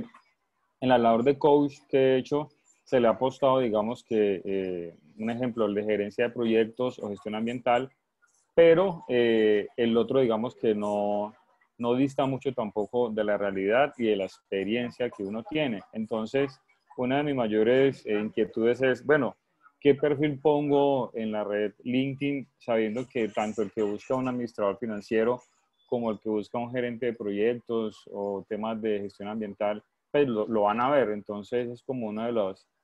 en la labor de coach que he hecho, se le ha apostado, digamos que, eh, un ejemplo, el de gerencia de proyectos o gestión ambiental, pero eh, el otro, digamos que no, no dista mucho tampoco de la realidad y de la experiencia que uno tiene. Entonces, una de mis mayores eh, inquietudes es, bueno, ¿qué perfil pongo en la red LinkedIn sabiendo que tanto el que busca un administrador financiero como el que busca un gerente de proyectos o temas de gestión ambiental, pues lo, van a ver. Entonces es como una de,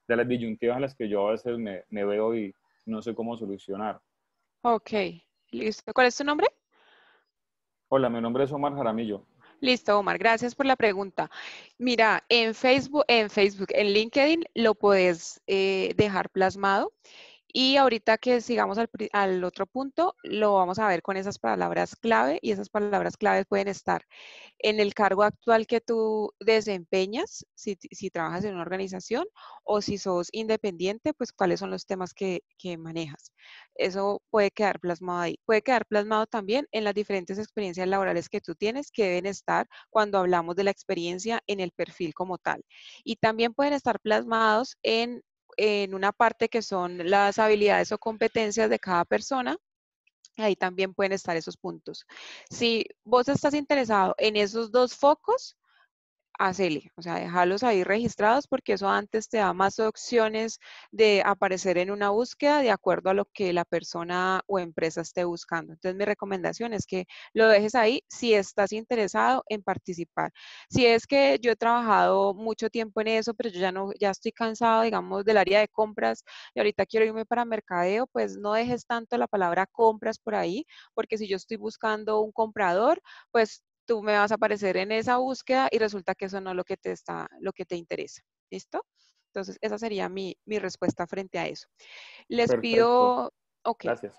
de las disyuntivas a las que yo a veces me, me veo y no sé cómo solucionar. Ok, Listo. ¿Cuál es tu nombre? Hola, mi nombre es Omar Jaramillo. Listo, Omar, gracias por la pregunta. Mira, en Facebook, en Facebook, en LinkedIn lo puedes eh, dejar plasmado y ahorita que sigamos al, otro punto, lo vamos a ver con esas palabras clave y esas palabras clave pueden estar en el cargo actual que tú desempeñas, si, trabajas en una organización o si sos independiente, pues cuáles son los temas que, que, manejas. Eso puede quedar plasmado ahí. Puede quedar plasmado también en las diferentes experiencias laborales que tú tienes que deben estar cuando hablamos de la experiencia en el perfil como tal. Y también pueden estar plasmados en en una parte que son las habilidades o competencias de cada persona, ahí también pueden estar esos puntos. Si vos estás interesado en esos dos focos, hacele, o sea, dejarlos ahí registrados porque eso antes te da más opciones de aparecer en una búsqueda de acuerdo a lo que la persona o empresa esté buscando. Entonces, mi recomendación es que lo dejes ahí si estás interesado en participar. Si es que yo he trabajado mucho tiempo en eso, pero yo ya no ya estoy cansado, digamos, del área de compras y ahorita quiero irme para mercadeo, pues no dejes tanto la palabra compras por ahí, porque si yo estoy buscando un comprador, pues tú me vas a aparecer en esa búsqueda y resulta que eso no es lo que te, está, lo que te interesa. ¿Listo? Entonces, esa sería mi, respuesta frente a eso. Les pido, ok, Gracias.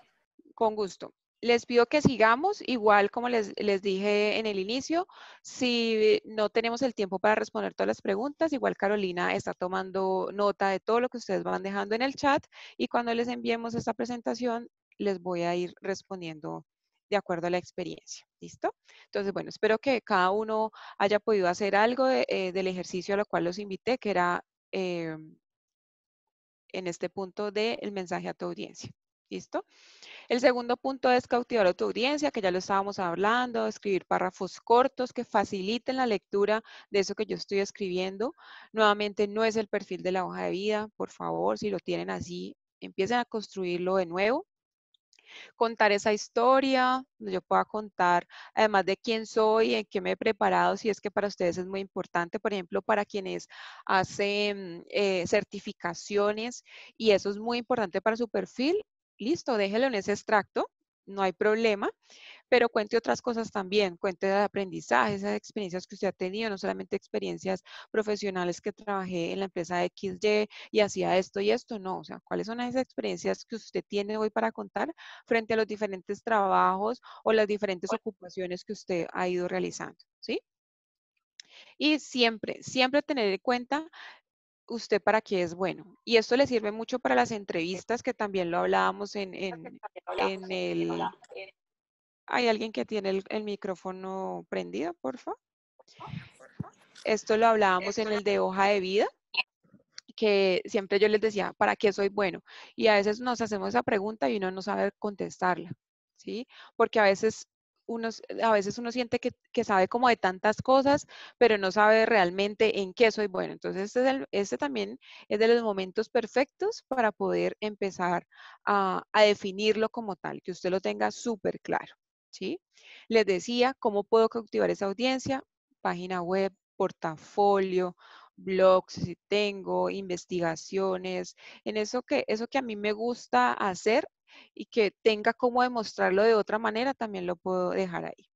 con gusto. Les pido que sigamos, igual como les, les, dije en el inicio, si no tenemos el tiempo para responder todas las preguntas, igual Carolina está tomando nota de todo lo que ustedes van dejando en el chat y cuando les enviemos esta presentación, les voy a ir respondiendo de acuerdo a la experiencia. ¿Listo? Entonces, bueno, espero que cada uno haya podido hacer algo eh, del ejercicio a lo cual los invité, que era eh, en este punto del mensaje a tu audiencia. ¿Listo? El segundo punto es cautivar a tu audiencia, que ya lo estábamos hablando, escribir párrafos cortos que faciliten la lectura de eso que yo estoy escribiendo. Nuevamente, no es el perfil de la hoja de vida, por favor, si lo tienen así, empiecen a construirlo de nuevo contar esa historia, yo pueda contar además de quién soy, en qué me he preparado, si es que para ustedes es muy importante, por ejemplo, para quienes hacen eh, certificaciones y eso es muy importante para su perfil, listo, déjelo en ese extracto, no hay problema, pero cuente otras cosas también, cuente de aprendizaje, esas experiencias que usted ha tenido, no solamente experiencias profesionales que trabajé en la empresa XY y hacía esto y esto, no, o sea, cuáles son esas experiencias que usted tiene hoy para contar frente a los diferentes trabajos o las diferentes ocupaciones que usted ha ido realizando, ¿sí? Y siempre, siempre tener en cuenta usted para qué es bueno. Y esto le sirve mucho para las entrevistas, que también lo hablábamos en, en el ¿Hay alguien que tiene el, micrófono prendido, por favor? Esto lo hablábamos en el de hoja de vida, que siempre yo les decía, ¿para qué soy bueno? Y a veces nos hacemos esa pregunta y uno no sabe contestarla, ¿sí? Porque a veces uno, a veces uno siente que, sabe como de tantas cosas, pero no sabe realmente en qué soy bueno. Entonces, este, este también es de los momentos perfectos para poder empezar a definirlo como tal, que usted lo tenga súper claro. ¿sí? Les decía cómo puedo cautivar esa audiencia, página web, portafolio, blogs, si tengo, investigaciones, en eso que, eso que a mí me gusta hacer y que tenga cómo demostrarlo de otra manera, también lo puedo dejar ahí.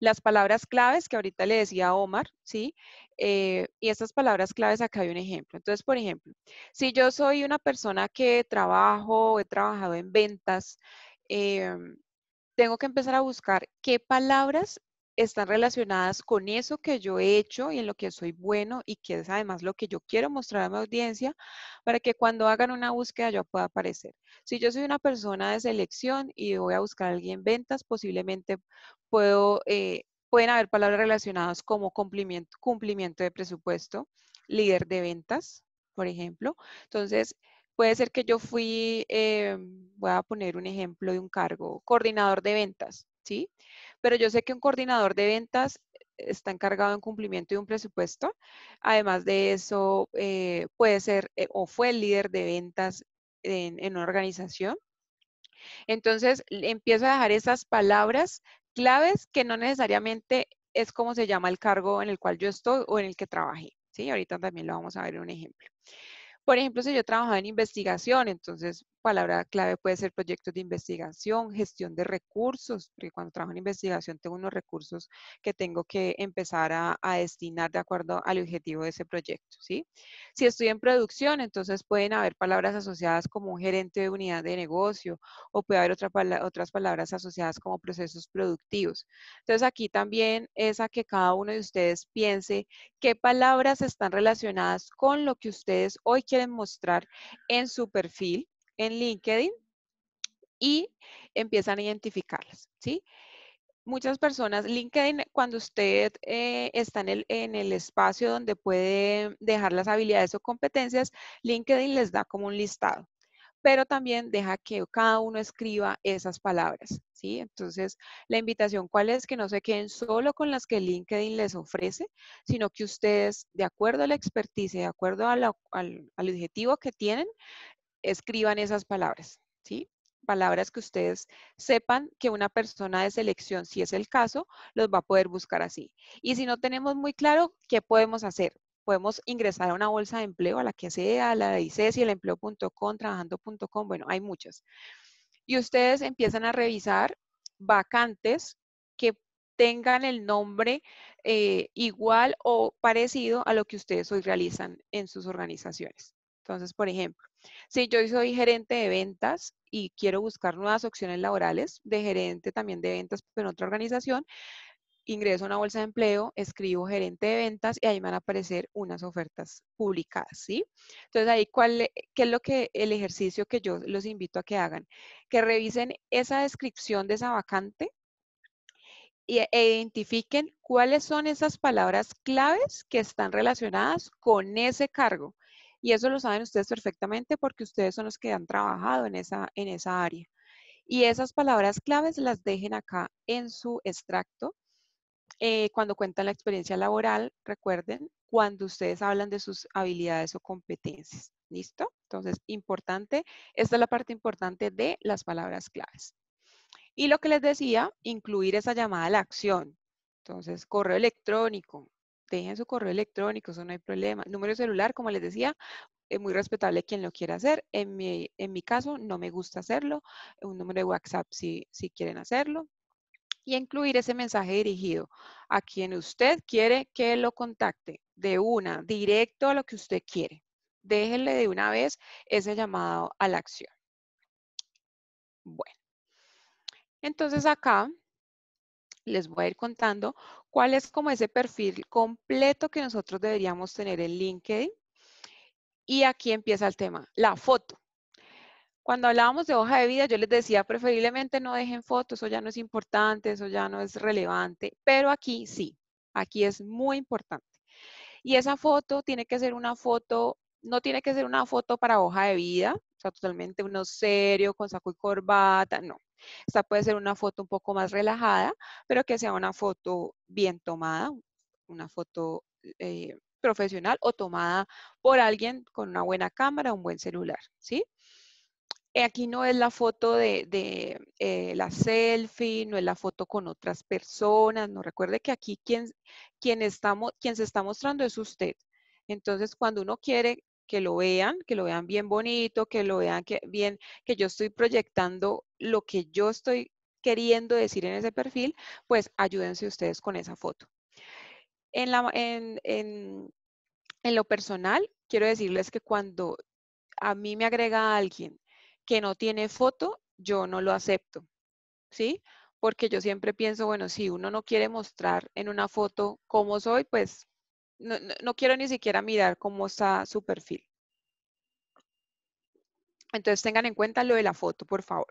Las palabras claves que ahorita le decía a Omar, ¿sí? Eh, y estas palabras claves, acá hay un ejemplo. Entonces, por ejemplo, si yo soy una persona que trabajo, he trabajado en ventas, eh, tengo que empezar a buscar qué palabras están relacionadas con eso que yo he hecho y en lo que soy bueno y que es además lo que yo quiero mostrar a mi audiencia para que cuando hagan una búsqueda yo pueda aparecer. Si yo soy una persona de selección y voy a buscar a alguien ventas, posiblemente puedo, eh, pueden haber palabras relacionadas como cumplimiento, cumplimiento de presupuesto, líder de ventas, por ejemplo. Entonces, Puede ser que yo fui, eh, voy a poner un ejemplo de un cargo, coordinador de ventas, ¿sí? Pero yo sé que un coordinador de ventas eh, está encargado en cumplimiento de un presupuesto. Además de eso, eh, puede ser o fue el líder de ventas en, en una organización. Entonces, empiezo a dejar esas palabras claves que no necesariamente es como se llama el cargo en el cual yo estoy o en el que trabajé. ¿sí? Ahorita también lo vamos a ver en un ejemplo. Por ejemplo, si yo trabajaba en investigación, entonces palabra clave puede ser proyectos de investigación, gestión de recursos, porque cuando trabajo en investigación tengo unos recursos que tengo que empezar a, destinar de acuerdo al objetivo de ese proyecto, ¿sí? Si estoy en producción, entonces pueden haber palabras asociadas como un gerente de unidad de negocio o puede haber otra, otras palabras asociadas como procesos productivos. Entonces aquí también es a que cada uno de ustedes piense qué palabras están relacionadas con lo que ustedes hoy quieren mostrar en su perfil, en LinkedIn y empiezan a identificarlas, ¿sí? Muchas personas, LinkedIn, cuando usted eh, está en el, espacio donde puede dejar las habilidades o competencias, LinkedIn les da como un listado pero también deja que cada uno escriba esas palabras, ¿sí? Entonces, la invitación, ¿cuál es? Que no se queden solo con las que LinkedIn les ofrece, sino que ustedes, de acuerdo a la experticia, de acuerdo al, al, objetivo que tienen, escriban esas palabras, ¿sí? Palabras que ustedes sepan que una persona de selección, si es el caso, los va a poder buscar así. Y si no tenemos muy claro, ¿qué podemos hacer? podemos ingresar a una bolsa de empleo, a la que sea, a la de ICESI, el empleo.com, trabajando.com, bueno, hay muchas. Y ustedes empiezan a revisar vacantes que tengan el nombre eh, igual o parecido a lo que ustedes hoy realizan en sus organizaciones. Entonces, por ejemplo, si yo soy gerente de ventas y quiero buscar nuevas opciones laborales de gerente también de ventas en otra organización, ingreso a una bolsa de empleo, escribo gerente de ventas y ahí van a aparecer unas ofertas públicas, ¿sí? Entonces ahí, ¿cuál, ¿qué es lo que el ejercicio que yo los invito a que hagan? Que revisen esa descripción de esa vacante e, e identifiquen cuáles son esas palabras claves que están relacionadas con ese cargo. Y eso lo saben ustedes perfectamente porque ustedes son los que han trabajado en esa, en esa área. Y esas palabras claves las dejen acá en su extracto. Eh, cuando cuentan la experiencia laboral, recuerden, cuando ustedes hablan de sus habilidades o competencias. ¿Listo? Entonces, importante, esta es la parte importante de las palabras claves. Y lo que les decía, incluir esa llamada a la acción. Entonces, correo electrónico, dejen su correo electrónico, eso no hay problema. Número celular, como les decía, es muy respetable quien lo quiera hacer. En mi, en mi caso, no me gusta hacerlo. Un número de WhatsApp si, si quieren hacerlo. Y incluir ese mensaje dirigido a quien usted quiere que lo contacte, de una, directo a lo que usted quiere. Déjenle de una vez ese llamado a la acción. Bueno, entonces acá les voy a ir contando cuál es como ese perfil completo que nosotros deberíamos tener en LinkedIn. Y aquí empieza el tema, la foto. Cuando hablábamos de hoja de vida, yo les decía, preferiblemente no dejen fotos, eso ya no es importante, eso ya no es relevante, pero aquí sí, aquí es muy importante. Y esa foto tiene que ser una foto, no tiene que ser una foto para hoja de vida, o sea, totalmente uno serio, con saco y corbata, no. Esta puede ser una foto un poco más relajada, pero que sea una foto bien tomada, una foto eh, profesional o tomada por alguien con una buena cámara, un buen celular, ¿sí? Eh, aquí no es la foto de, eh, la selfie, no es la foto con otras personas, no recuerde que aquí quien, quien se está mostrando es usted. Entonces, cuando uno quiere que lo vean, que lo vean bien bonito, que lo vean que, bien, que yo estoy proyectando lo que yo estoy queriendo decir en ese perfil, pues ayúdense ustedes con esa foto. En, en lo personal, quiero decirles que cuando a mí me agrega alguien que no tiene foto, yo no lo acepto, ¿sí? Porque yo siempre pienso, bueno, si uno no quiere mostrar en una foto cómo soy, pues no, quiero ni siquiera mirar cómo está su perfil. Entonces tengan en cuenta lo de la foto, por favor.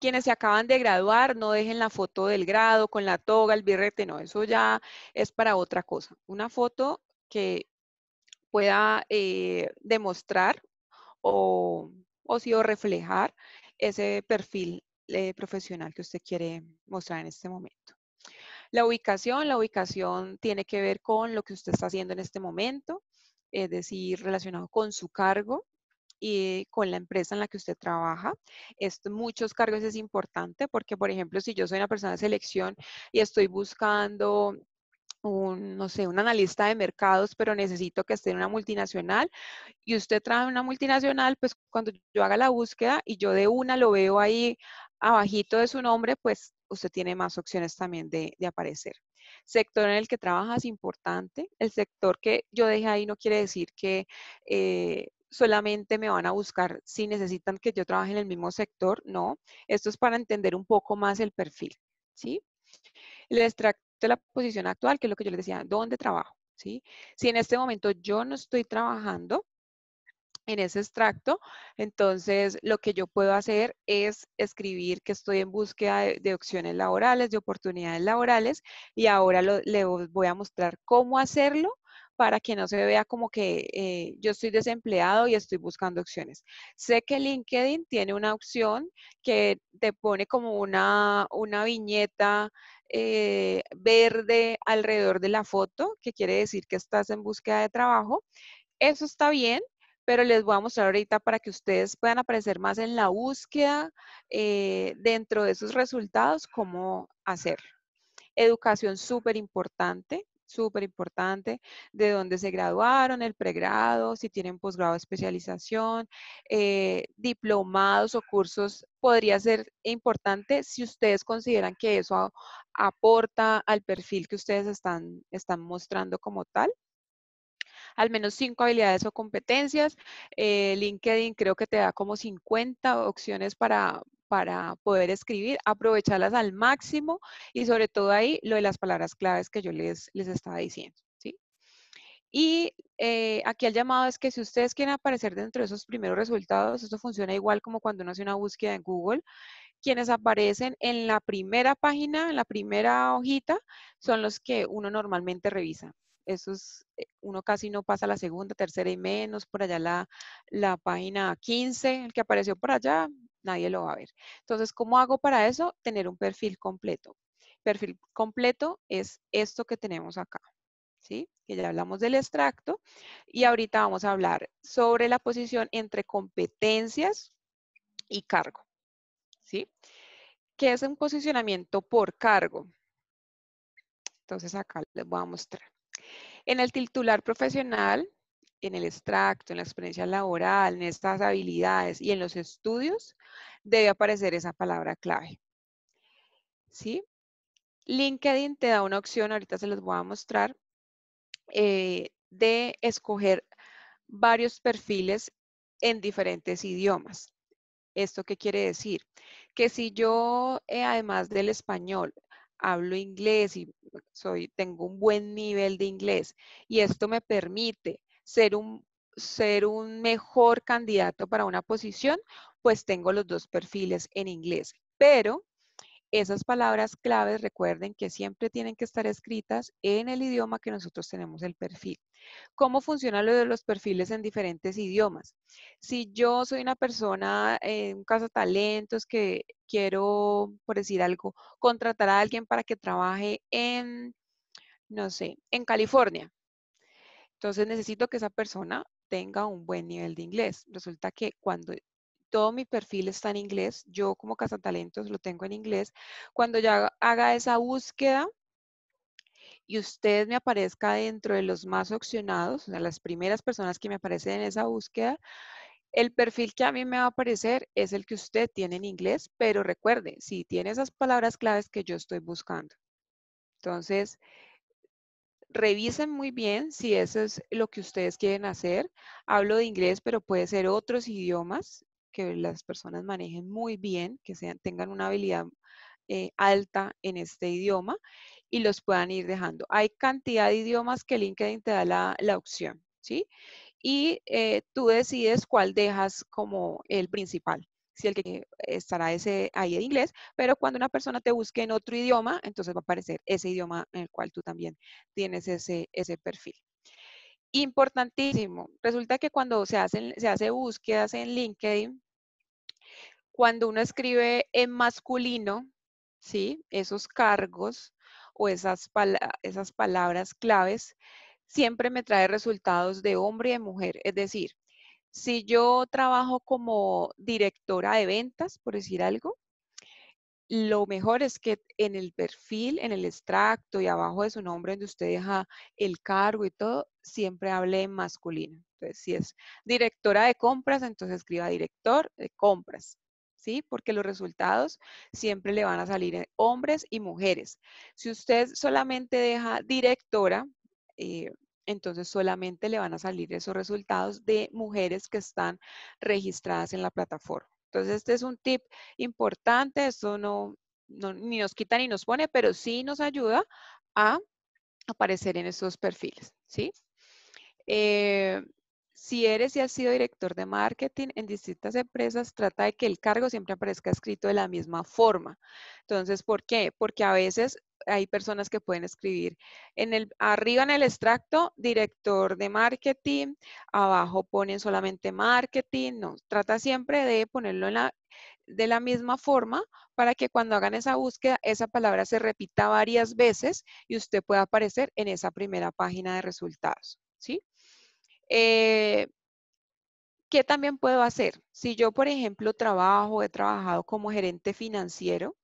Quienes se acaban de graduar, no dejen la foto del grado con la toga, el birrete, no, eso ya es para otra cosa. Una foto que pueda eh, demostrar o, o, sí, o reflejar ese perfil eh, profesional que usted quiere mostrar en este momento. La ubicación, la ubicación tiene que ver con lo que usted está haciendo en este momento, es decir, relacionado con su cargo, y con la empresa en la que usted trabaja. muchos cargos es importante porque, por ejemplo, si yo soy una persona de selección y estoy buscando un, no sé, un analista de mercados, pero necesito que esté en una multinacional y usted trae una multinacional, pues cuando yo haga la búsqueda y yo de una lo veo ahí abajito de su nombre, pues usted tiene más opciones también de, aparecer. Sector en el que trabaja es importante. El sector que yo dejé ahí no quiere decir que eh, solamente me van a buscar si necesitan que yo trabaje en el mismo sector, no. Esto es para entender un poco más el perfil, ¿sí? Les extracto la posición actual, que es lo que yo les decía, ¿dónde trabajo? ¿Sí? Si en este momento yo no estoy trabajando, en ese extracto. Entonces, lo que yo puedo hacer es escribir que estoy en búsqueda de, opciones laborales, de oportunidades laborales, y ahora le voy a mostrar cómo hacerlo para que no se vea como que eh, yo estoy desempleado y estoy buscando opciones. Sé que LinkedIn tiene una opción que te pone como una, viñeta eh, verde alrededor de la foto, que quiere decir que estás en búsqueda de trabajo. Eso está bien, pero les voy a mostrar ahorita para que ustedes puedan aparecer más en la búsqueda eh, dentro de esos resultados, cómo hacer. Educación súper importante, súper importante, de dónde se graduaron, el pregrado, si tienen posgrado de especialización, eh, diplomados o cursos, podría ser importante si ustedes consideran que eso aporta al perfil que ustedes están mostrando como tal al menos cinco habilidades o competencias. Eh, LinkedIn creo que te da como 50 opciones para, para poder escribir, aprovecharlas al máximo y sobre todo ahí lo de las palabras claves que yo les, les estaba diciendo. ¿sí? Y eh, aquí el llamado es que si ustedes quieren aparecer dentro de esos primeros resultados, esto funciona igual como cuando uno hace una búsqueda en Google, quienes aparecen en la primera página, en la primera hojita, son los que uno normalmente revisa. Eso es, eh, uno casi no pasa la segunda, tercera y menos, por allá la, página 15, el que apareció por allá, nadie lo va a ver. Entonces, ¿cómo hago para eso? Tener un perfil completo. Perfil completo es esto que tenemos acá, ¿sí? Que ya hablamos del extracto y ahorita vamos a hablar sobre la posición entre competencias y cargo, ¿sí? ¿Qué es un posicionamiento por cargo. Entonces acá les voy a mostrar. En el titular profesional, en el extracto, en la experiencia laboral, en estas habilidades y en los estudios, debe aparecer esa palabra clave. ¿Sí? LinkedIn te da una opción, ahorita se los voy a mostrar, eh, de escoger varios perfiles en diferentes idiomas. ¿Esto qué quiere decir? Que si yo, eh, además del español, hablo inglés y soy, tengo un buen nivel de inglés y esto me permite ser un, ser un mejor candidato para una posición, pues tengo los dos perfiles en inglés. Pero esas palabras claves, recuerden que siempre tienen que estar escritas en el idioma que nosotros tenemos el perfil. ¿Cómo funciona lo de los perfiles en diferentes idiomas? Si yo soy una persona, en eh, un caso talentos que quiero, por decir algo, contratar a alguien para que trabaje en, no sé, en California. Entonces necesito que esa persona tenga un buen nivel de inglés. Resulta que cuando todo mi perfil está en inglés, yo como Talentos lo tengo en inglés, cuando ya haga esa búsqueda y usted me aparezca dentro de los más opcionados, de las primeras personas que me aparecen en esa búsqueda, el perfil que a mí me va a aparecer es el que usted tiene en inglés, pero recuerde, si tiene esas palabras claves que yo estoy buscando. Entonces, revisen muy bien si eso es lo que ustedes quieren hacer. Hablo de inglés, pero puede ser otros idiomas que las personas manejen muy bien, que tengan una habilidad eh, alta en este idioma y los puedan ir dejando. Hay cantidad de idiomas que LinkedIn te da la, la opción, ¿sí? Y eh, tú decides cuál dejas como el principal si el que estará ese ahí en inglés, pero cuando una persona te busque en otro idioma, entonces va a aparecer ese idioma en el cual tú también tienes ese, ese perfil. Importantísimo. Resulta que cuando se hacen se hace búsquedas en LinkedIn, cuando uno escribe en masculino, ¿sí? Esos cargos o esas, esas palabras claves siempre me trae resultados de hombre y de mujer. Es decir, si yo trabajo como directora de ventas, por decir algo, lo mejor es que en el perfil, en el extracto y abajo de su nombre donde usted deja el cargo y todo, siempre hable en masculino. Entonces, si es directora de compras, entonces escriba director de compras. ¿sí? Porque los resultados siempre le van a salir hombres y mujeres. Si usted solamente deja directora, eh, entonces solamente le van a salir esos resultados de mujeres que están registradas en la plataforma. Entonces, este es un tip importante, esto no, ni nos quita ni nos pone, pero sí nos ayuda a aparecer en esos perfiles, ¿sí? Eh, si eres y has sido director de marketing en distintas empresas, trata de que el cargo siempre aparezca escrito de la misma forma. Entonces, ¿por qué? Porque a veces hay personas que pueden escribir en el arriba en el extracto director de marketing, abajo ponen solamente marketing, no, trata siempre de ponerlo de la misma forma para que cuando hagan esa búsqueda esa palabra se repita varias veces y usted pueda aparecer en esa primera página de resultados, ¿sí? Eh, ¿Qué también puedo hacer? Si yo, por ejemplo, trabajo, he trabajado como gerente financiero,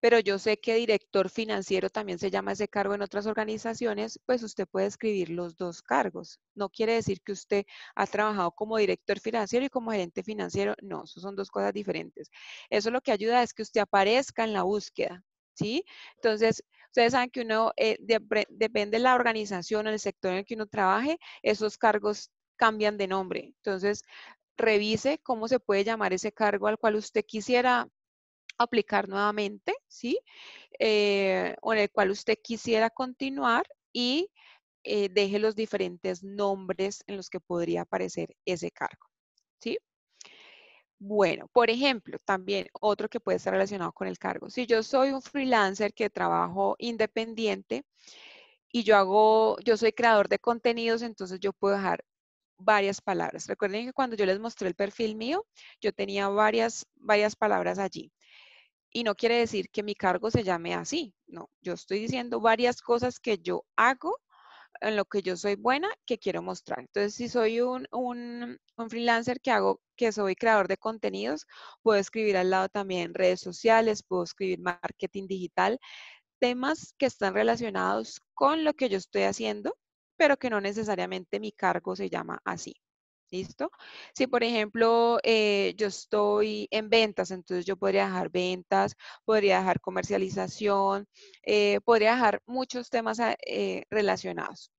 pero yo sé que director financiero también se llama ese cargo en otras organizaciones, pues usted puede escribir los dos cargos. No quiere decir que usted ha trabajado como director financiero y como gerente financiero, no, eso son dos cosas diferentes. Eso lo que ayuda es que usted aparezca en la búsqueda, ¿sí? Entonces, Ustedes saben que uno, eh, depende de la organización, o el sector en el que uno trabaje, esos cargos cambian de nombre. Entonces, revise cómo se puede llamar ese cargo al cual usted quisiera aplicar nuevamente, ¿sí? Eh, o en el cual usted quisiera continuar y eh, deje los diferentes nombres en los que podría aparecer ese cargo, ¿sí? Bueno, por ejemplo, también otro que puede estar relacionado con el cargo. Si yo soy un freelancer que trabajo independiente y yo hago, yo soy creador de contenidos, entonces yo puedo dejar varias palabras. Recuerden que cuando yo les mostré el perfil mío, yo tenía varias, varias palabras allí. Y no quiere decir que mi cargo se llame así, no. Yo estoy diciendo varias cosas que yo hago en lo que yo soy buena que quiero mostrar. Entonces, si soy un, un, freelancer que hago, que soy creador de contenidos, puedo escribir al lado también redes sociales, puedo escribir marketing digital, temas que están relacionados con lo que yo estoy haciendo, pero que no necesariamente mi cargo se llama así. ¿Listo? Si, por ejemplo, eh, yo estoy en ventas, entonces yo podría dejar ventas, podría dejar comercialización, eh, podría dejar muchos temas eh, relacionados,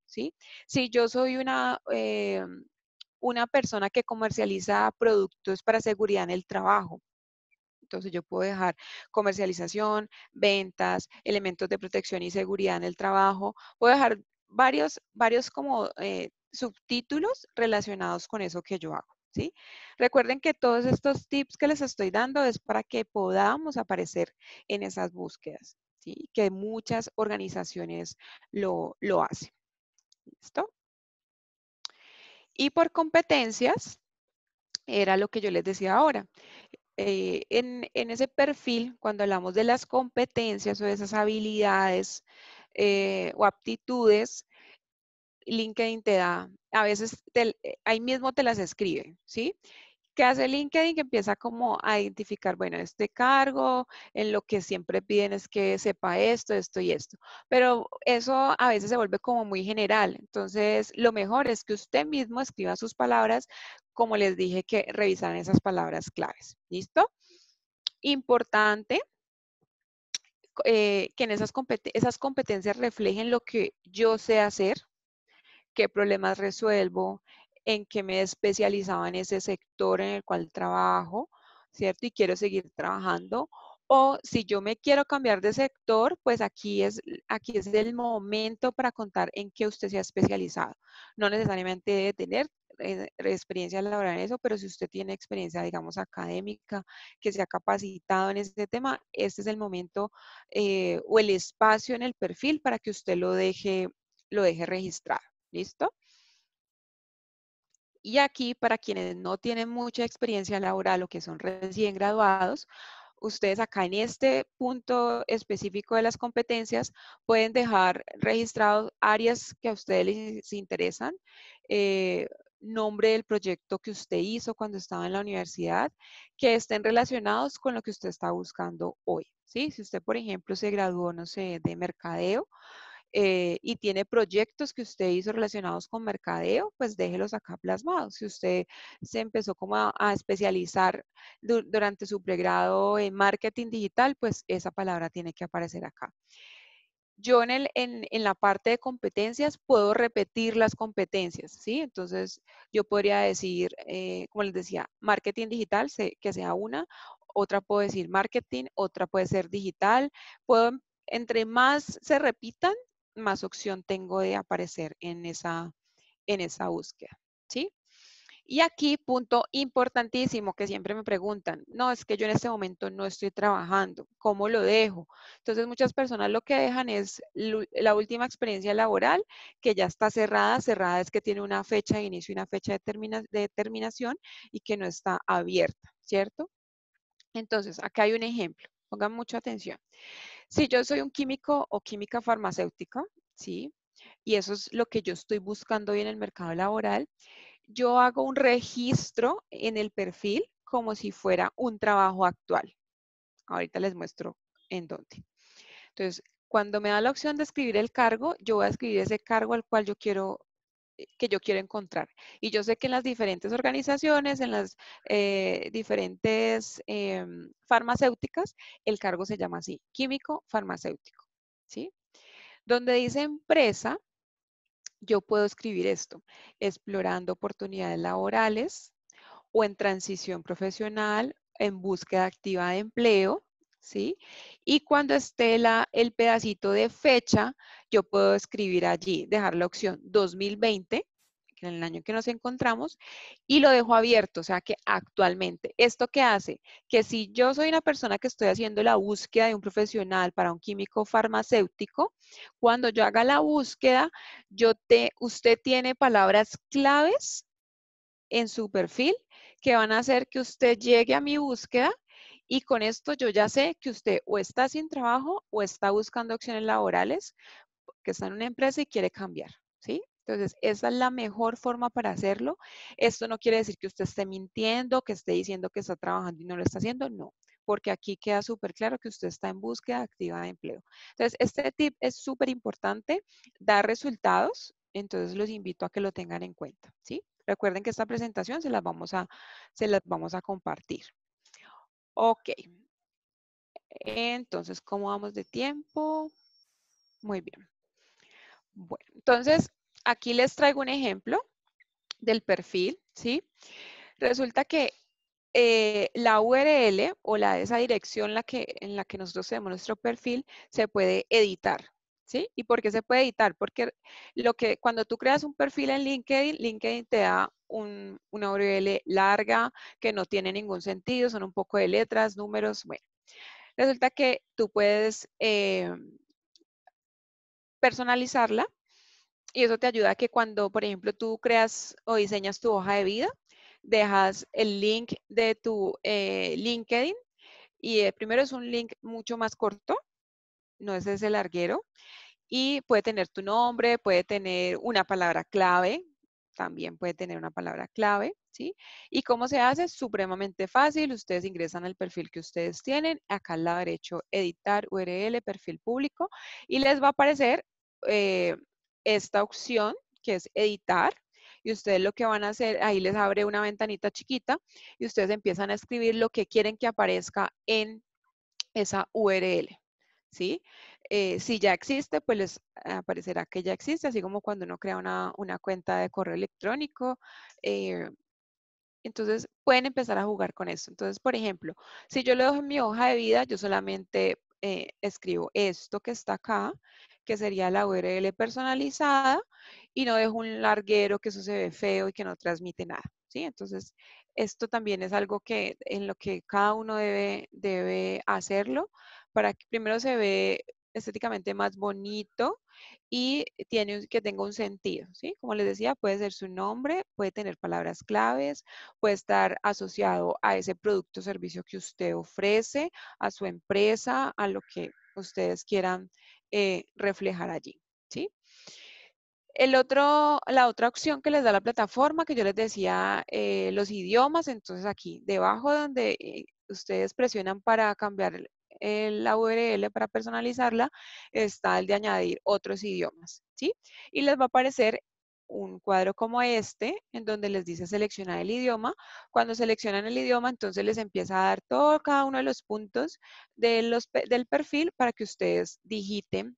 Si yo soy una, una persona que comercializa productos para seguridad en el trabajo, entonces yo puedo dejar comercialización, ventas, elementos de protección y seguridad en el trabajo, puedo dejar varios, varios como subtítulos relacionados con eso que yo hago. ¿Sí? Recuerden que todos estos tips que les estoy dando es para que podamos aparecer en esas búsquedas, ¿sí? que muchas organizaciones lo, hacen. ¿Listo? Y por competencias, era lo que yo les decía ahora. Eh, en, ese perfil, cuando hablamos de las competencias o de esas habilidades eh, o aptitudes, LinkedIn te da, a veces eh, ahí mismo te las escribe, ¿sí? ¿Qué hace LinkedIn? Que empieza como a identificar, bueno, este cargo, en lo que siempre piden es que sepa esto, esto y esto. Pero eso a veces se vuelve como muy general. Entonces, lo mejor es que usted mismo escriba sus palabras, como les dije que revisaran esas palabras claves. ¿Listo? Importante eh, que en esas, esas competencias reflejen lo que yo sé hacer, qué problemas resuelvo, en qué me he especializado en ese sector en el cual trabajo, ¿cierto? Y quiero seguir trabajando. O si yo me quiero cambiar de sector, pues aquí es, aquí es el momento para contar en qué usted se ha especializado. No necesariamente debe tener eh, experiencia laboral en eso, pero si usted tiene experiencia, digamos, académica, que se ha capacitado en ese tema, este es el momento eh, o el espacio en el perfil para que usted lo deje, lo deje registrado. ¿Listo? Y aquí, para quienes no tienen mucha experiencia laboral o que son recién graduados, ustedes acá en este punto específico de las competencias pueden dejar registrados áreas que a ustedes les interesan, eh, nombre del proyecto que usted hizo cuando estaba en la universidad, que estén relacionados con lo que usted está buscando hoy. Si usted, por ejemplo, se graduó, no sé, de mercadeo, eh, y tiene proyectos que usted hizo relacionados con mercadeo, pues déjelos acá plasmados. Si usted se empezó como a, especializar durante su pregrado en marketing digital, pues esa palabra tiene que aparecer acá. Yo en, el, en, la parte de competencias puedo repetir las competencias, ¿sí? Entonces yo podría decir, eh, como les decía, marketing digital, que sea una, otra puedo decir marketing, otra puede ser digital. Puedo, entre más se repitan, más opción tengo de aparecer en esa, en esa búsqueda, ¿sí? Y aquí, punto importantísimo que siempre me preguntan, no, es que yo en este momento no estoy trabajando, ¿cómo lo dejo? Entonces, muchas personas lo que dejan es la última experiencia laboral, que ya está cerrada, cerrada es que tiene una fecha de inicio y una fecha de, terminación y que no está abierta, ¿cierto? Entonces, acá hay un ejemplo, pongan mucha atención. Si yo soy un químico o química farmacéutica, ¿sí? Y eso es lo que yo estoy buscando hoy en el mercado laboral, yo hago un registro en el perfil como si fuera un trabajo actual. Ahorita les muestro en dónde. Entonces, cuando me da la opción de escribir el cargo, yo voy a escribir ese cargo al cual yo quiero que yo quiero encontrar. Y yo sé que en las diferentes organizaciones, en las eh, diferentes em, farmacéuticas, el cargo se llama así, químico farmacéutico, ¿sí? Donde dice empresa, yo puedo escribir esto, explorando oportunidades laborales o en transición profesional, en búsqueda activa de empleo, ¿sí? Y cuando esté el pedacito de fecha, yo puedo escribir allí, dejar la opción 2020, que en el año que nos encontramos, y lo dejo abierto, o sea que actualmente. ¿Esto qué hace? Que si yo soy una persona que estoy haciendo la búsqueda de un profesional para un químico farmacéutico, cuando yo haga la búsqueda, yo te, usted tiene palabras claves en su perfil que van a hacer que usted llegue a mi búsqueda y con esto yo ya sé que usted o está sin trabajo o está buscando acciones laborales, que está en una empresa y quiere cambiar, ¿sí? Entonces, esa es la mejor forma para hacerlo. Esto no quiere decir que usted esté mintiendo, que esté diciendo que está trabajando y no lo está haciendo, no, porque aquí queda súper claro que usted está en búsqueda activa de empleo. Entonces, este tip es súper importante, da resultados, entonces los invito a que lo tengan en cuenta, ¿sí? Recuerden que esta presentación se las vamos a, se las vamos a compartir. Ok. Entonces, ¿cómo vamos de tiempo? Muy bien. Bueno, entonces aquí les traigo un ejemplo del perfil, ¿sí? Resulta que eh, la URL o la esa dirección la que, en la que nosotros tenemos nuestro perfil se puede editar, ¿Y por qué se puede editar? Porque lo que, cuando tú creas un perfil en LinkedIn, LinkedIn te da una URL larga que no tiene ningún sentido, son un poco de letras, números, bueno. Resulta que tú puedes eh, personalizarla y eso te ayuda a que cuando, por ejemplo, tú creas o diseñas tu hoja de vida, dejas el link de tu eh, LinkedIn y eh, primero es un link mucho más corto, no es ese larguero. Y puede tener tu nombre, puede tener una palabra clave, también puede tener una palabra clave, ¿sí? ¿Y cómo se hace? Supremamente fácil, ustedes ingresan al perfil que ustedes tienen, acá al lado derecho, editar URL, perfil público, y les va a aparecer eh, esta opción que es editar, y ustedes lo que van a hacer, ahí les abre una ventanita chiquita y ustedes empiezan a escribir lo que quieren que aparezca en esa URL, ¿sí? Eh, si ya existe, pues les aparecerá que ya existe, así como cuando uno crea una, cuenta de correo electrónico. Eh, entonces pueden empezar a jugar con eso. Entonces, por ejemplo, si yo le doy mi hoja de vida, yo solamente eh, escribo esto que está acá, que sería la URL personalizada, y no dejo un larguero que eso se ve feo y que no transmite nada. ¿sí? Entonces, esto también es algo que en lo que cada uno debe hacerlo para que primero se ve estéticamente más bonito y tiene que tenga un sentido, ¿sí? Como les decía, puede ser su nombre, puede tener palabras claves, puede estar asociado a ese producto o servicio que usted ofrece, a su empresa, a lo que ustedes quieran eh, reflejar allí, ¿sí? El otro, la otra opción que les da la plataforma, que yo les decía, eh, los idiomas, entonces aquí, debajo donde eh, ustedes presionan para cambiar el la URL para personalizarla está el de añadir otros idiomas, ¿sí? Y les va a aparecer un cuadro como este, en donde les dice seleccionar el idioma. Cuando seleccionan el idioma, entonces les empieza a dar todo cada uno de los puntos del perfil para que ustedes digiten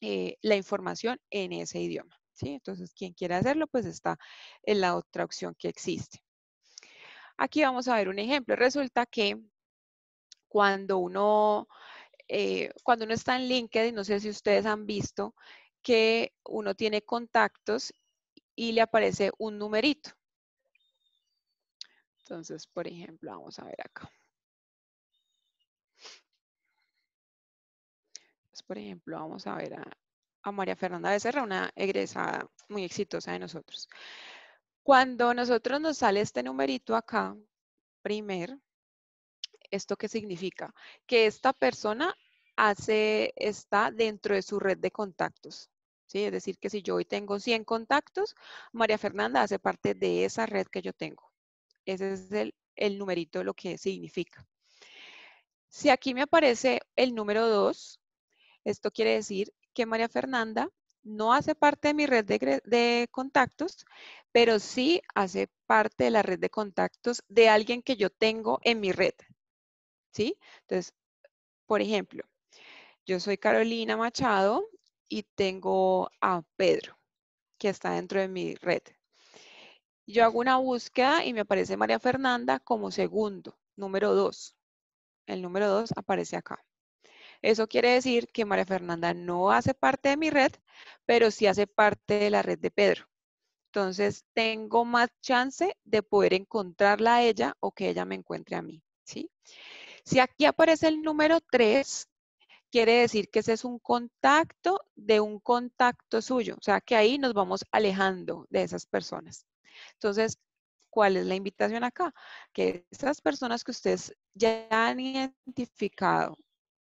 eh, la información en ese idioma. ¿sí? Entonces, quien quiera hacerlo, pues está en la otra opción que existe. Aquí vamos a ver un ejemplo. Resulta que cuando uno, eh, cuando uno está en LinkedIn, no sé si ustedes han visto que uno tiene contactos y le aparece un numerito. Entonces, por ejemplo, vamos a ver acá. por ejemplo, vamos a ver a, María Fernanda Becerra, una egresada muy exitosa de nosotros. Cuando nosotros nos sale este numerito acá, primer, ¿Esto qué significa? Que esta persona hace, está dentro de su red de contactos. ¿sí? Es decir, que si yo hoy tengo 100 contactos, María Fernanda hace parte de esa red que yo tengo. Ese es el, numerito de lo que significa. Si aquí me aparece el número 2, esto quiere decir que María Fernanda no hace parte de mi red de, contactos, pero sí hace parte de la red de contactos de alguien que yo tengo en mi red. Entonces, por ejemplo, yo soy Carolina Machado y tengo a Pedro, que está dentro de mi red. Yo hago una búsqueda y me aparece María Fernanda como segundo, número dos. El número dos aparece acá. Eso quiere decir que María Fernanda no hace parte de mi red, pero sí hace parte de la red de Pedro. Entonces, tengo más chance de poder encontrarla a ella o que ella me encuentre a mí, ¿sí? sí si aquí aparece el número 3, quiere decir que ese es un contacto de un contacto suyo. O sea, que ahí nos vamos alejando de esas personas. Entonces, ¿cuál es la invitación acá? Que esas personas que ustedes ya han identificado,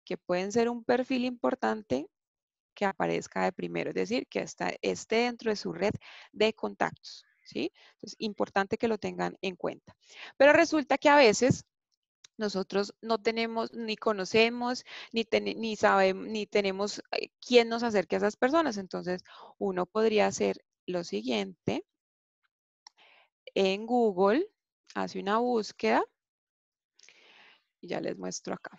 que pueden ser un perfil importante, que aparezca de primero. Es decir, que está esté dentro de su red de contactos. ¿Sí? Es importante que lo tengan en cuenta. Pero resulta que a veces nosotros no tenemos ni conocemos ni, ni sabemos ni tenemos eh, quién nos acerque a esas personas. Entonces, uno podría hacer lo siguiente. En Google hace una búsqueda y ya les muestro acá.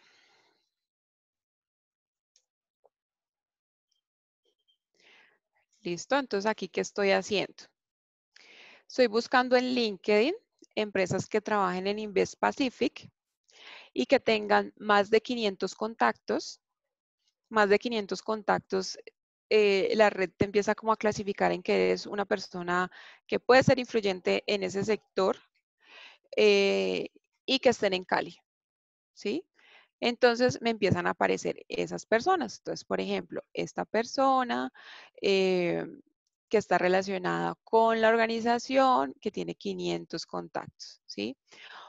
Listo, entonces aquí qué estoy haciendo. Estoy buscando en LinkedIn empresas que trabajen en Invest Pacific y que tengan más de 500 contactos. Más de 500 contactos, eh, la red te empieza como a clasificar en que eres una persona que puede ser influyente en ese sector eh, y que estén en Cali, ¿sí? Entonces me empiezan a aparecer esas personas. Entonces, por ejemplo, esta persona eh, que está relacionada con la organización, que tiene 500 contactos, ¿sí?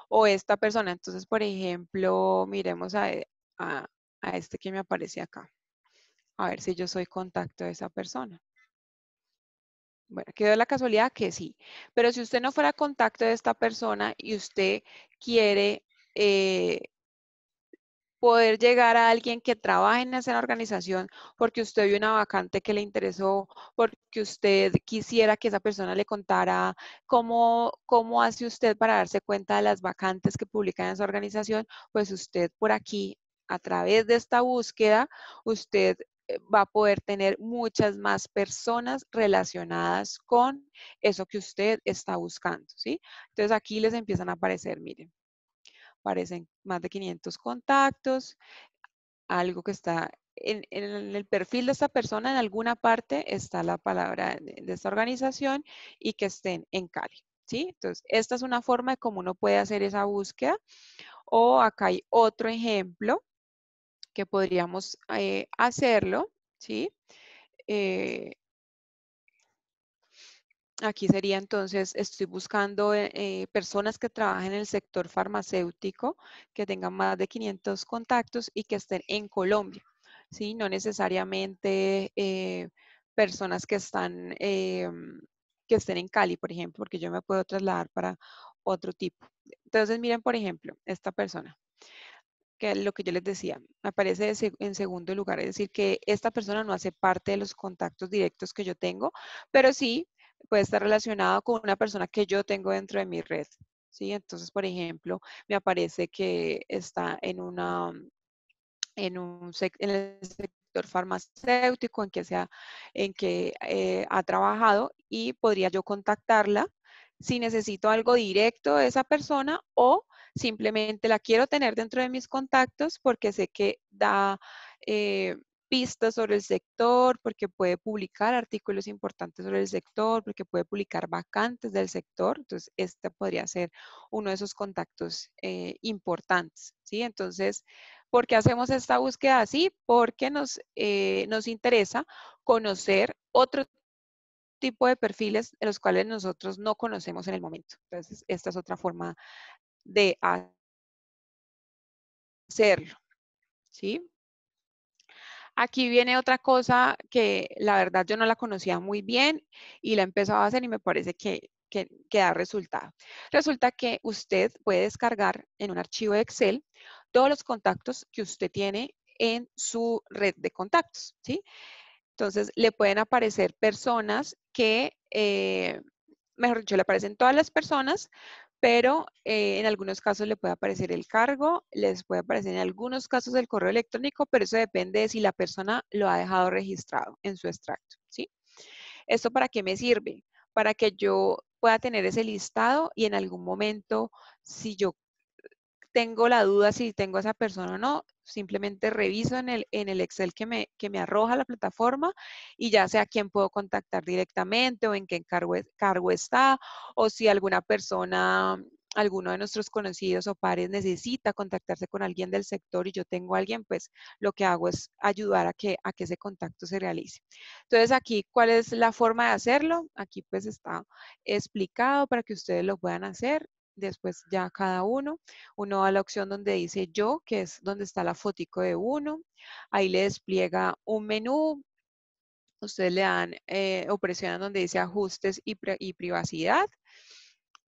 o esta persona. Entonces, por ejemplo, miremos e, a, este que me aparece acá. A ver si yo soy contacto de esa persona. Bueno, quedó la casualidad que sí. Pero si usted no fuera contacto de esta persona y usted quiere eh, poder llegar a alguien que trabaje en esa organización porque usted vio una vacante que le interesó, porque usted quisiera que esa persona le contara cómo, cómo hace usted para darse cuenta de las vacantes que publican en esa organización, pues usted por aquí, a través de esta búsqueda, usted eh, va a poder tener muchas más personas relacionadas con eso que usted está buscando, ¿sí? Entonces aquí les empiezan a aparecer, miren aparecen más de 500 contactos, algo que está en, el perfil de esta persona, en alguna parte está la palabra de, esta organización y que estén en Cali. ¿Sí? Entonces, esta es una forma de cómo uno puede hacer esa búsqueda. O acá hay otro ejemplo que podríamos eh, hacerlo, ¿sí? Eh, Aquí sería entonces, estoy buscando eh, eh, personas que trabajen en el sector farmacéutico, que tengan más de 500 contactos y que estén en Colombia, ¿sí? No necesariamente eh, personas que están, que estén en Cali, por ejemplo, porque yo me puedo trasladar para otro tipo. Entonces, miren, por ejemplo, esta persona que lo que yo les decía, aparece en segundo lugar, es decir, que esta persona no hace parte de los contactos directos que yo tengo, pero sí puede estar relacionado con una persona que yo tengo dentro de mi red. ¿sí? Entonces, por ejemplo, me aparece que está en una en un el sector farmacéutico en que sea en que eh, ha trabajado y podría yo contactarla si necesito algo directo de esa persona o simplemente la quiero tener dentro de mis contactos porque sé que da eh, pistas sobre el sector, porque puede publicar artículos importantes sobre el sector, porque puede publicar vacantes del sector. Entonces, este podría ser uno de esos contactos eh, importantes, ¿sí? Entonces, ¿por qué hacemos esta búsqueda así? Porque nos, eh, nos interesa conocer otro tipo de perfiles en los cuales nosotros no conocemos en el momento. Entonces, esta es otra forma de hacerlo, ¿sí? Aquí viene otra cosa que la verdad yo no la conocía muy bien y la empezó a hacer y me parece que, que, da resultado. Resulta que usted puede descargar en un archivo de Excel todos los contactos que usted tiene en su red de contactos, ¿sí? Entonces, le pueden aparecer personas que, eh, mejor dicho, le aparecen todas las personas pero eh, en algunos casos le puede aparecer el cargo, les puede aparecer en algunos casos el correo electrónico, pero eso depende de si la persona lo ha dejado registrado en su extracto, ¿sí? ¿Esto para qué me sirve? Para que yo pueda tener ese listado y en algún momento, si yo tengo la duda si tengo a esa persona o no, Simplemente reviso en el, Excel que me, arroja la plataforma y ya sé a quién puedo contactar directamente o en qué cargo está o si alguna persona alguno de nuestros conocidos o pares necesita contactarse con alguien del sector y yo tengo a alguien, pues lo que hago es ayudar a que, a que ese contacto se realice. Entonces aquí, ¿cuál es la forma de hacerlo? Aquí pues está explicado para que ustedes lo puedan hacer después ya cada uno. Uno a la opción donde dice yo, que es donde está la fotico de uno. Ahí le despliega un menú. Ustedes le dan eh, o presionan donde dice ajustes y, privacidad.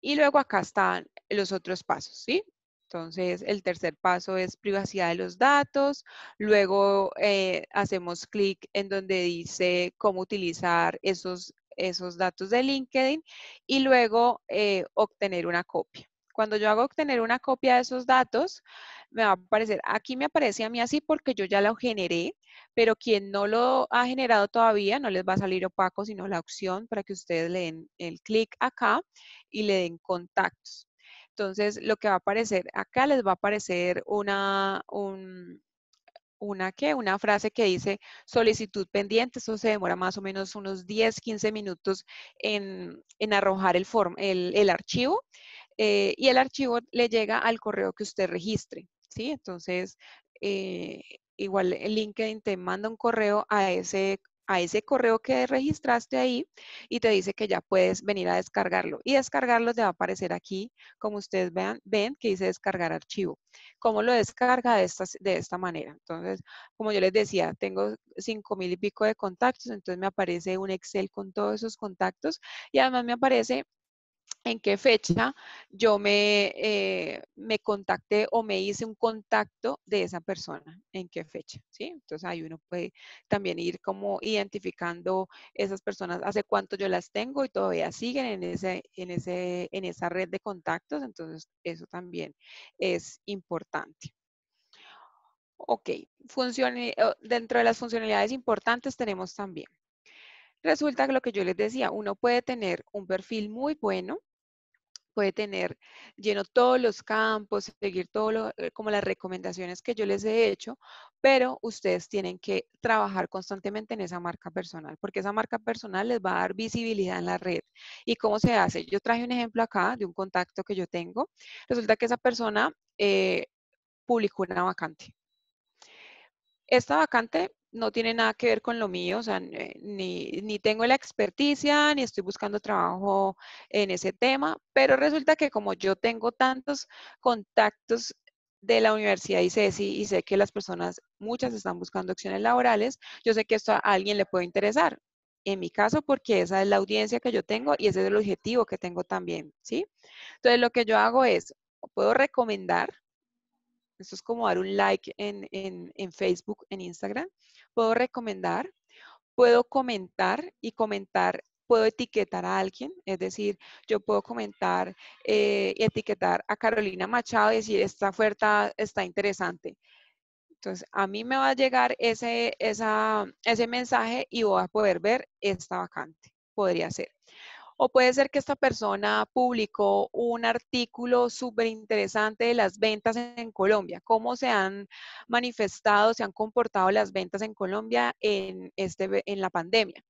Y luego acá están los otros pasos, ¿sí? Entonces, el tercer paso es privacidad de los datos. Luego eh, hacemos clic en donde dice cómo utilizar esos esos datos de LinkedIn y luego eh, obtener una copia. Cuando yo hago obtener una copia de esos datos, me va a aparecer, aquí me aparece a mí así porque yo ya lo generé, pero quien no lo ha generado todavía no les va a salir opaco, sino la opción para que ustedes le den el clic acá y le den contactos. Entonces, lo que va a aparecer acá les va a aparecer una, un, una, que, una frase que dice solicitud pendiente, eso se demora más o menos unos 10, 15 minutos en, arrojar el, form, el, archivo eh, y el archivo le llega al correo que usted registre, ¿sí? Entonces, eh, igual LinkedIn te manda un correo a ese a ese correo que registraste ahí y te dice que ya puedes venir a descargarlo. Y descargarlo te va a aparecer aquí, como ustedes vean, ven que dice descargar archivo. ¿Cómo lo descarga? De esta, de esta manera. Entonces, como yo les decía, tengo cinco mil y pico de contactos, entonces me aparece un Excel con todos esos contactos y además me aparece en qué fecha yo me, eh, me contacté o me hice un contacto de esa persona, en qué fecha, ¿sí? Entonces ahí uno puede también ir como identificando esas personas, hace cuánto yo las tengo y todavía siguen en, ese, en, ese, en esa red de contactos, entonces eso también es importante. Ok, dentro de las funcionalidades importantes tenemos también resulta que lo que yo les decía, uno puede tener un perfil muy bueno, puede tener lleno todos los campos, seguir todas eh, como las recomendaciones que yo les he hecho, pero ustedes tienen que trabajar constantemente en esa marca personal, porque esa marca personal les va a dar visibilidad en la red. ¿Y cómo se hace? Yo traje un ejemplo acá de un contacto que yo tengo. Resulta que esa persona eh, publicó una vacante. Esta vacante no tiene nada que ver con lo mío, o sea, eh, ni, ni, tengo la experticia, ni estoy buscando trabajo en ese tema, pero resulta que como yo tengo tantos contactos de la universidad y y sé que las personas, muchas están buscando acciones laborales, yo sé que esto a alguien le puede interesar. En mi caso, porque esa es la audiencia que yo tengo y ese es el objetivo que tengo también, ¿sí? Entonces, lo que yo hago es, puedo recomendar esto es como dar un like en, Facebook, en Instagram. Puedo recomendar, puedo comentar y comentar puedo etiquetar a alguien, es decir, yo puedo comentar eh, y etiquetar a Carolina Machado y decir, esta oferta está interesante. Entonces, a mí me va a llegar ese, esa, ese mensaje y voy a poder ver esta vacante, podría ser. O puede ser que esta persona publicó un artículo súper interesante de las ventas en Colombia, cómo se han manifestado, se han comportado las ventas en Colombia en, este, en la pandemia.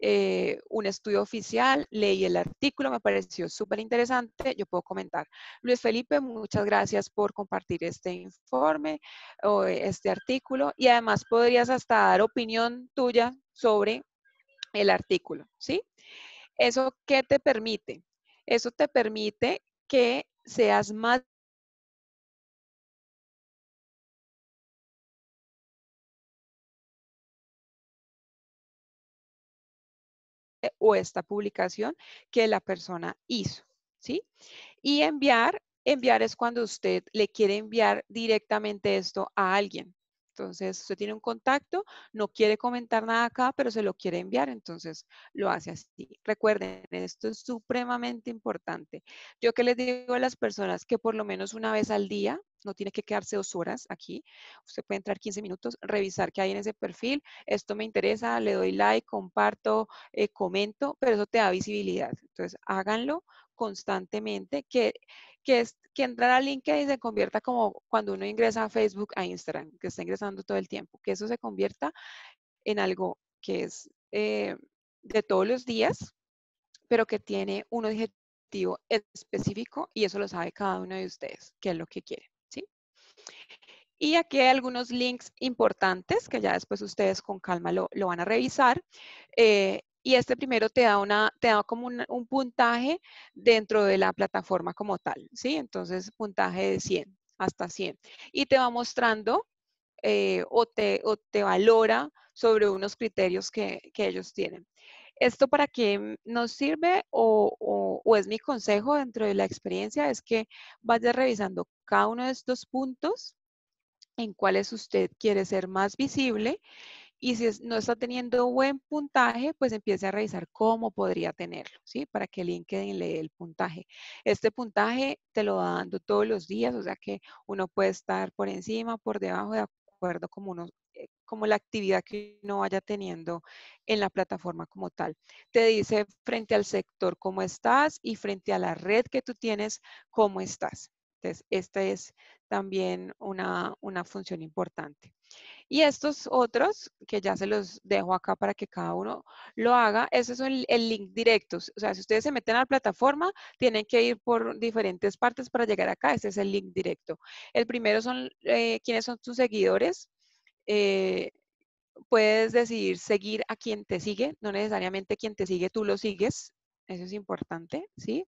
Eh, un estudio oficial, leí el artículo, me pareció súper interesante, yo puedo comentar. Luis Felipe, muchas gracias por compartir este informe o este artículo y además podrías hasta dar opinión tuya sobre el artículo, ¿sí? ¿Eso qué te permite? Eso te permite que seas más eh, o esta publicación que la persona hizo, ¿sí? Y enviar, enviar es cuando usted le quiere enviar directamente esto a alguien. Entonces, usted tiene un contacto, no quiere comentar nada acá, pero se lo quiere enviar, entonces lo hace así. Recuerden, esto es supremamente importante. Yo que les digo a las personas que por lo menos una vez al día, no tiene que quedarse dos horas aquí, usted puede entrar 15 minutos, revisar qué hay en ese perfil, esto me interesa, le doy like, comparto, eh, comento, pero eso te da visibilidad. Entonces, háganlo constantemente, que, que es, que entrar a LinkedIn se convierta como cuando uno ingresa a Facebook, a Instagram, que está ingresando todo el tiempo, que eso se convierta en algo que es eh, de todos los días, pero que tiene un objetivo específico y eso lo sabe cada uno de ustedes, qué es lo que quiere. ¿sí? Y aquí hay algunos links importantes que ya después ustedes con calma lo, lo van a revisar. Eh, y este primero te da, una, te da como un, puntaje dentro de la plataforma como tal, ¿sí? Entonces, puntaje de 100 hasta 100. Y te va mostrando eh, o, te, te valora sobre unos criterios que, ellos tienen. ¿Esto para qué nos sirve o, es mi consejo dentro de la experiencia? Es que vaya revisando cada uno de estos puntos en cuáles usted quiere ser más visible y si no está teniendo buen puntaje, pues empiece a revisar cómo podría tenerlo, ¿sí? Para que LinkedIn le dé el puntaje. Este puntaje te lo va dando todos los días, o sea que uno puede estar por encima, por debajo, de acuerdo como uno eh, como la actividad que uno vaya teniendo en la plataforma como tal. Te dice frente al sector cómo estás y frente a la red que tú tienes cómo estás. Entonces, esta es también una, función importante. Y estos otros, que ya se los dejo acá para que cada uno lo haga, esos son el, link directo. O sea, si ustedes se meten a la plataforma, tienen que ir por diferentes partes para llegar acá. Este es el link directo. El primero son eh, quiénes son tus seguidores. Eh, puedes decidir seguir a quien te sigue, no necesariamente quien te sigue tú lo sigues, eso es importante, ¿sí?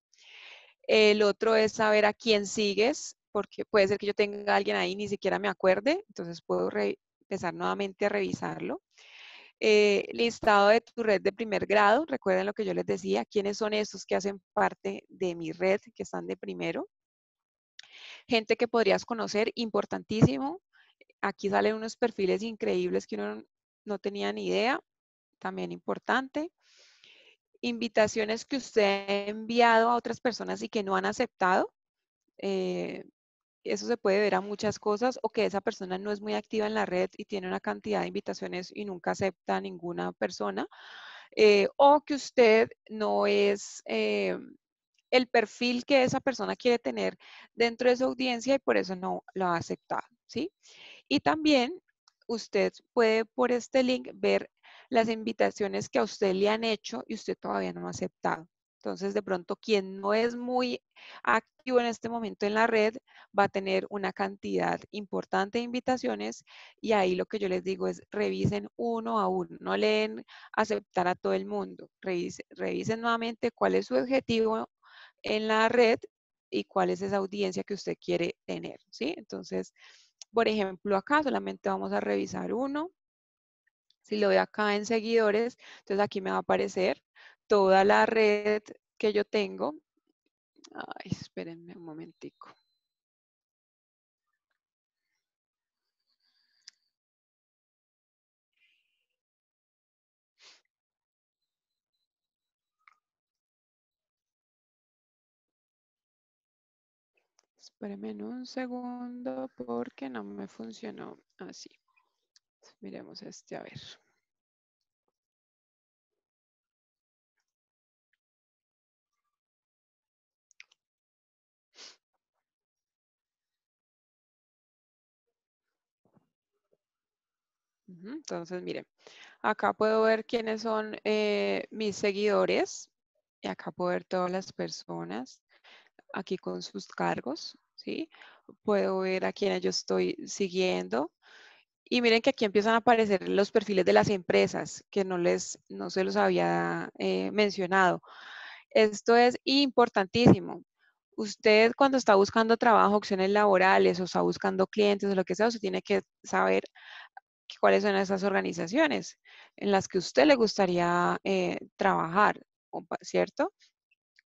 El otro es saber a quién sigues, porque puede ser que yo tenga alguien ahí y ni siquiera me acuerde, entonces puedo empezar nuevamente a revisarlo. Eh, listado de tu red de primer grado, recuerden lo que yo les decía, quiénes son esos que hacen parte de mi red, que están de primero. Gente que podrías conocer, importantísimo. Aquí salen unos perfiles increíbles que uno no tenía ni idea, también importante invitaciones que usted ha enviado a otras personas y que no han aceptado. Eh, eso se puede ver a muchas cosas o que esa persona no es muy activa en la red y tiene una cantidad de invitaciones y nunca acepta a ninguna persona. Eh, o que usted no es eh, el perfil que esa persona quiere tener dentro de su audiencia y por eso no lo ha aceptado, ¿sí? Y también usted puede por este link ver las invitaciones que a usted le han hecho y usted todavía no ha aceptado. Entonces, de pronto, quien no es muy activo en este momento en la red va a tener una cantidad importante de invitaciones y ahí lo que yo les digo es revisen uno a uno, no leen aceptar a todo el mundo, revisen, revisen nuevamente cuál es su objetivo en la red y cuál es esa audiencia que usted quiere tener, ¿sí? Entonces, por ejemplo, acá solamente vamos a revisar uno, si lo doy acá en seguidores, entonces aquí me va a aparecer toda la red que yo tengo. Ay, espérenme un momentico. Espérenme un segundo porque no me funcionó así. Miremos este, a ver. Entonces, miren, acá puedo ver quiénes son eh, mis seguidores. Y acá puedo ver todas las personas aquí con sus cargos, Puedo ver a quiénes yo estoy siguiendo. Y miren que aquí empiezan a aparecer los perfiles de las empresas, que no, les, no se los había eh, mencionado. Esto es importantísimo. Usted cuando está buscando trabajo, opciones laborales o está buscando clientes o lo que sea, usted tiene que saber cuáles son esas organizaciones en las que usted le gustaría eh, trabajar, ¿cierto?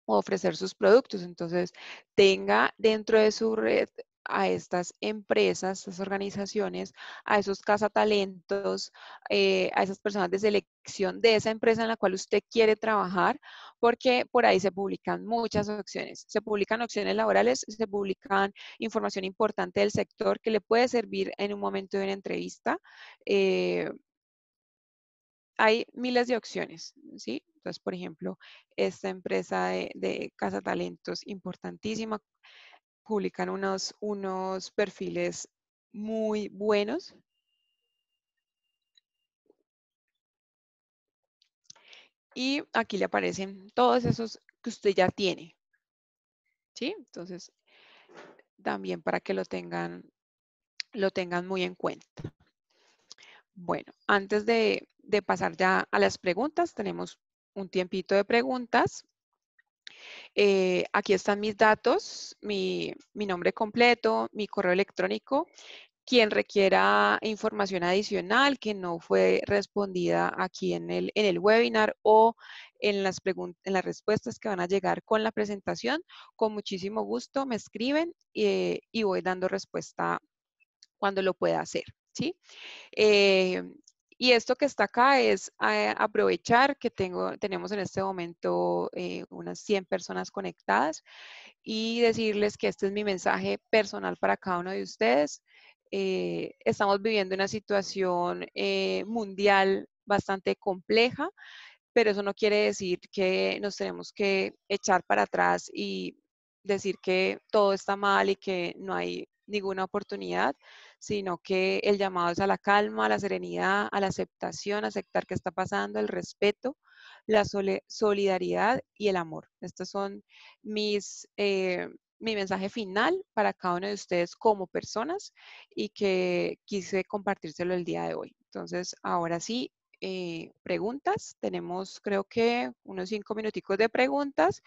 O ofrecer sus productos. Entonces, tenga dentro de su red a estas empresas, a estas organizaciones, a esos cazatalentos, eh, a esas personas de selección de esa empresa en la cual usted quiere trabajar, porque por ahí se publican muchas opciones. Se publican opciones laborales, se publican información importante del sector que le puede servir en un momento de una entrevista. Eh, hay miles de opciones, ¿sí? Entonces, por ejemplo, esta empresa de, de cazatalentos importantísima publican unos, unos perfiles muy buenos. Y aquí le aparecen todos esos que usted ya tiene. ¿Sí? Entonces, también para que lo tengan, lo tengan muy en cuenta. Bueno, antes de, de pasar ya a las preguntas, tenemos un tiempito de preguntas. Eh, aquí están mis datos, mi, nombre completo, mi correo electrónico, quien requiera información adicional que no fue respondida aquí en el, en el webinar o en las, en las respuestas que van a llegar con la presentación, con muchísimo gusto me escriben eh, y voy dando respuesta cuando lo pueda hacer. ¿sí? Eh, y esto que está acá es eh, aprovechar que tengo, tenemos en este momento eh, unas 100 personas conectadas y decirles que este es mi mensaje personal para cada uno de ustedes. Eh, estamos viviendo una situación mundial bastante compleja, pero eso no quiere decir que nos tenemos que echar para atrás y decir que todo está mal y que no hay ninguna oportunidad, sino que el llamado es a la calma, a la serenidad, a la aceptación, aceptar qué está pasando, el respeto, la solidaridad y el amor. Estos son mis, eh, mi mensaje final para cada uno de ustedes como personas y que quise compartírselo el día de hoy. Entonces, ahora sí, eh, preguntas. Tenemos creo que unos cinco minuticos de preguntas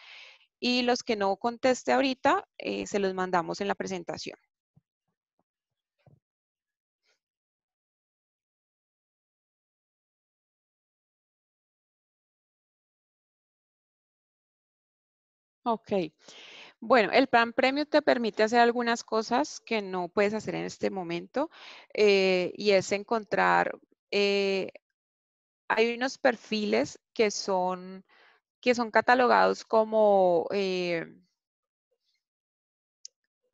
y los que no conteste ahorita eh, se los mandamos en la presentación. Ok. Bueno, el plan premio te permite hacer algunas cosas que no puedes hacer en este momento eh, y es encontrar, eh, hay unos perfiles que son, que son catalogados como, eh,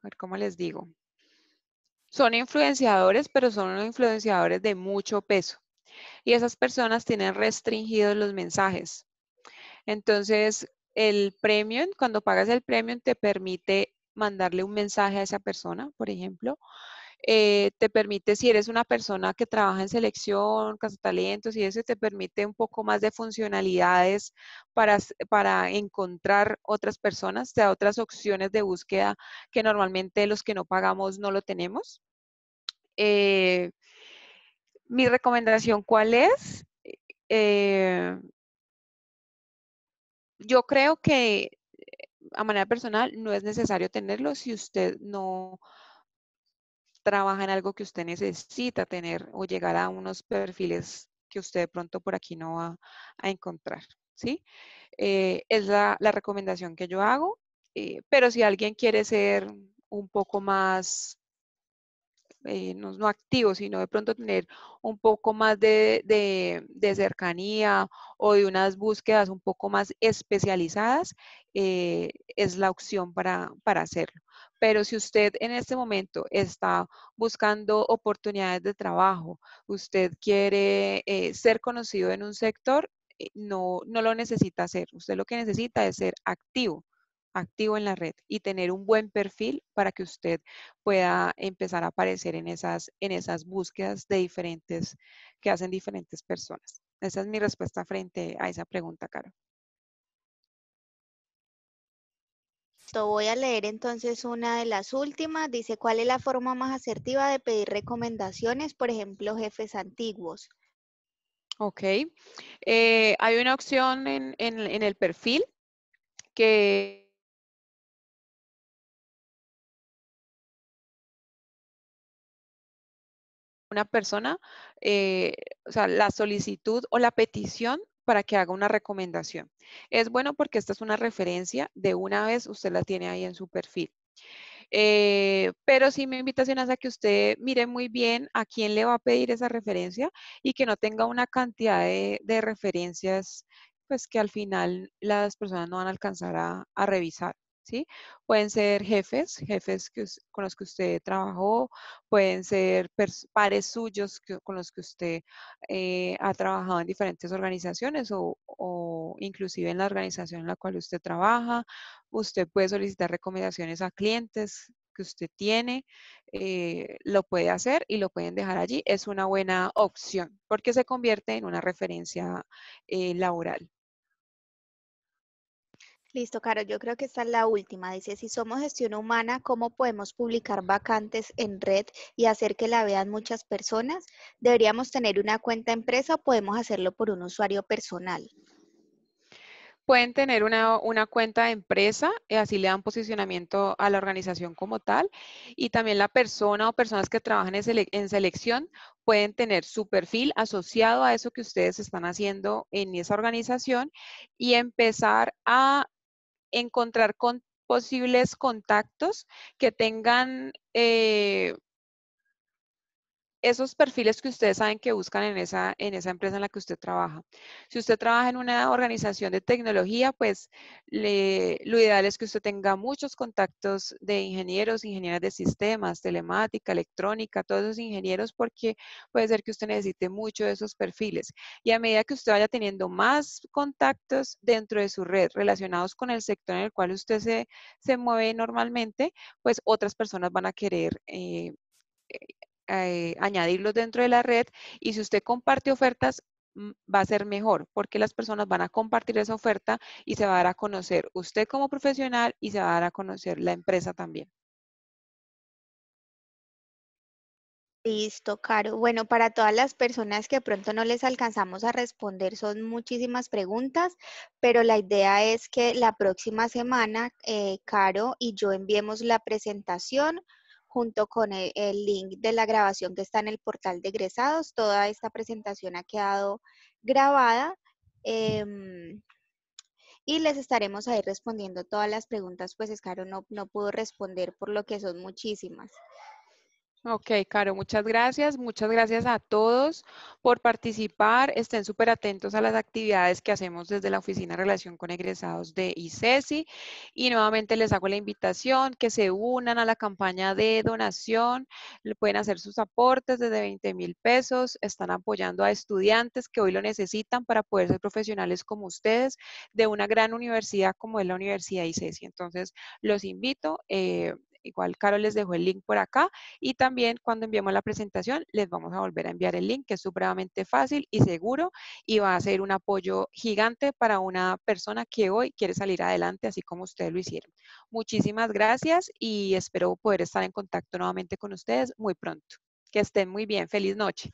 a ver, ¿cómo les digo? Son influenciadores, pero son influenciadores de mucho peso y esas personas tienen restringidos los mensajes. Entonces, el premium, cuando pagas el premium, te permite mandarle un mensaje a esa persona, por ejemplo. Eh, te permite, si eres una persona que trabaja en selección, talentos y eso, te permite un poco más de funcionalidades para, para encontrar otras personas, te da otras opciones de búsqueda que normalmente los que no pagamos no lo tenemos. Eh, mi recomendación, ¿cuál es? Eh, yo creo que a manera personal no es necesario tenerlo si usted no trabaja en algo que usted necesita tener o llegar a unos perfiles que usted de pronto por aquí no va a encontrar, ¿sí? Eh, es la, recomendación que yo hago, eh, pero si alguien quiere ser un poco más eh, no, activo, sino de pronto tener un poco más de, cercanía o de unas búsquedas un poco más especializadas, eh, es la opción para, hacerlo. Pero si usted en este momento está buscando oportunidades de trabajo, usted quiere eh, ser conocido en un sector, no lo necesita hacer. Usted lo que necesita es ser activo activo en la red y tener un buen perfil para que usted pueda empezar a aparecer en esas, en esas búsquedas de diferentes, que hacen diferentes personas. Esa es mi respuesta frente a esa pregunta, Caro. Voy a leer entonces una de las últimas. Dice, ¿cuál es la forma más asertiva de pedir recomendaciones? Por ejemplo, jefes antiguos. Ok. Eh, hay una opción en el perfil que una persona, eh, o sea, la solicitud o la petición para que haga una recomendación. Es bueno porque esta es una referencia, de una vez usted la tiene ahí en su perfil. Eh, pero sí mi invitación es a que usted mire muy bien a quién le va a pedir esa referencia y que no tenga una cantidad de, referencias pues que al final las personas no van a alcanzar a revisar. Pueden ser jefes, jefes con los que usted trabajó, pueden ser pares suyos con los que usted eh, ha trabajado en diferentes organizaciones o, inclusive en la organización en la cual usted trabaja. Usted puede solicitar recomendaciones a clientes que usted tiene, eh, lo puede hacer y lo pueden dejar allí. Es una buena opción porque se convierte en una referencia eh, laboral. Listo, Caro, yo creo que esta es la última. Dice, si somos gestión humana, ¿cómo podemos publicar vacantes en red y hacer que la vean muchas personas? ¿Deberíamos tener una cuenta empresa o podemos hacerlo por un usuario personal? Pueden tener una, una cuenta de empresa, y eh, así le dan posicionamiento a la organización como tal. Y también la persona o personas que trabajan en, en selección pueden tener su perfil asociado a eso que ustedes están haciendo en esa organización y empezar a encontrar con posibles contactos que tengan eh, esos perfiles que ustedes saben que buscan en esa, en esa empresa en la que usted trabaja. Si usted trabaja en una organización de tecnología, pues lo ideal es que usted tenga muchos contactos de ingenieros, ingenieras de sistemas, telemática, electrónica, todos esos ingenieros, porque puede ser que usted necesite mucho de esos perfiles. Y a medida que usted vaya teniendo más contactos dentro de su red relacionados con el sector en el cual usted se, mueve normalmente, pues otras personas van a querer... Eh, eh, eh, añadirlos dentro de la red y si usted comparte ofertas, mm, va a ser mejor porque las personas van a compartir esa oferta y se va a dar a conocer usted como profesional y se va a dar a conocer la empresa también. Listo, Caro. Bueno, para todas las personas que pronto no les alcanzamos a responder, son muchísimas preguntas, pero la idea es que la próxima semana, eh, Caro y yo enviemos la presentación junto con e, el, link de la grabación que está en el portal de egresados. Toda esta presentación ha quedado grabada em, y les estaremos ahí respondiendo todas las preguntas, pues Escaro no, no pudo responder por lo que son muchísimas. Ok, Caro, muchas gracias. Muchas gracias a todos por participar. Estén súper atentos a las actividades que hacemos desde la Oficina de Relación con Egresados de ICESI. E y nuevamente les hago la invitación que se unan a la campaña de donación. pueden hacer sus aportes desde 20 mil pesos. Están apoyando a estudiantes que hoy lo necesitan para poder ser profesionales como ustedes de una gran universidad como es la Universidad ICESI. E Entonces, los invito. Eh, Igual Carol les dejó el link por acá y también cuando enviemos la presentación les vamos a volver a enviar el link que es supremamente fácil y seguro y va a ser un apoyo gigante para una persona que hoy quiere salir adelante así como ustedes lo hicieron. Muchísimas gracias y espero poder estar en contacto nuevamente con ustedes muy pronto. Que estén muy bien. Feliz noche.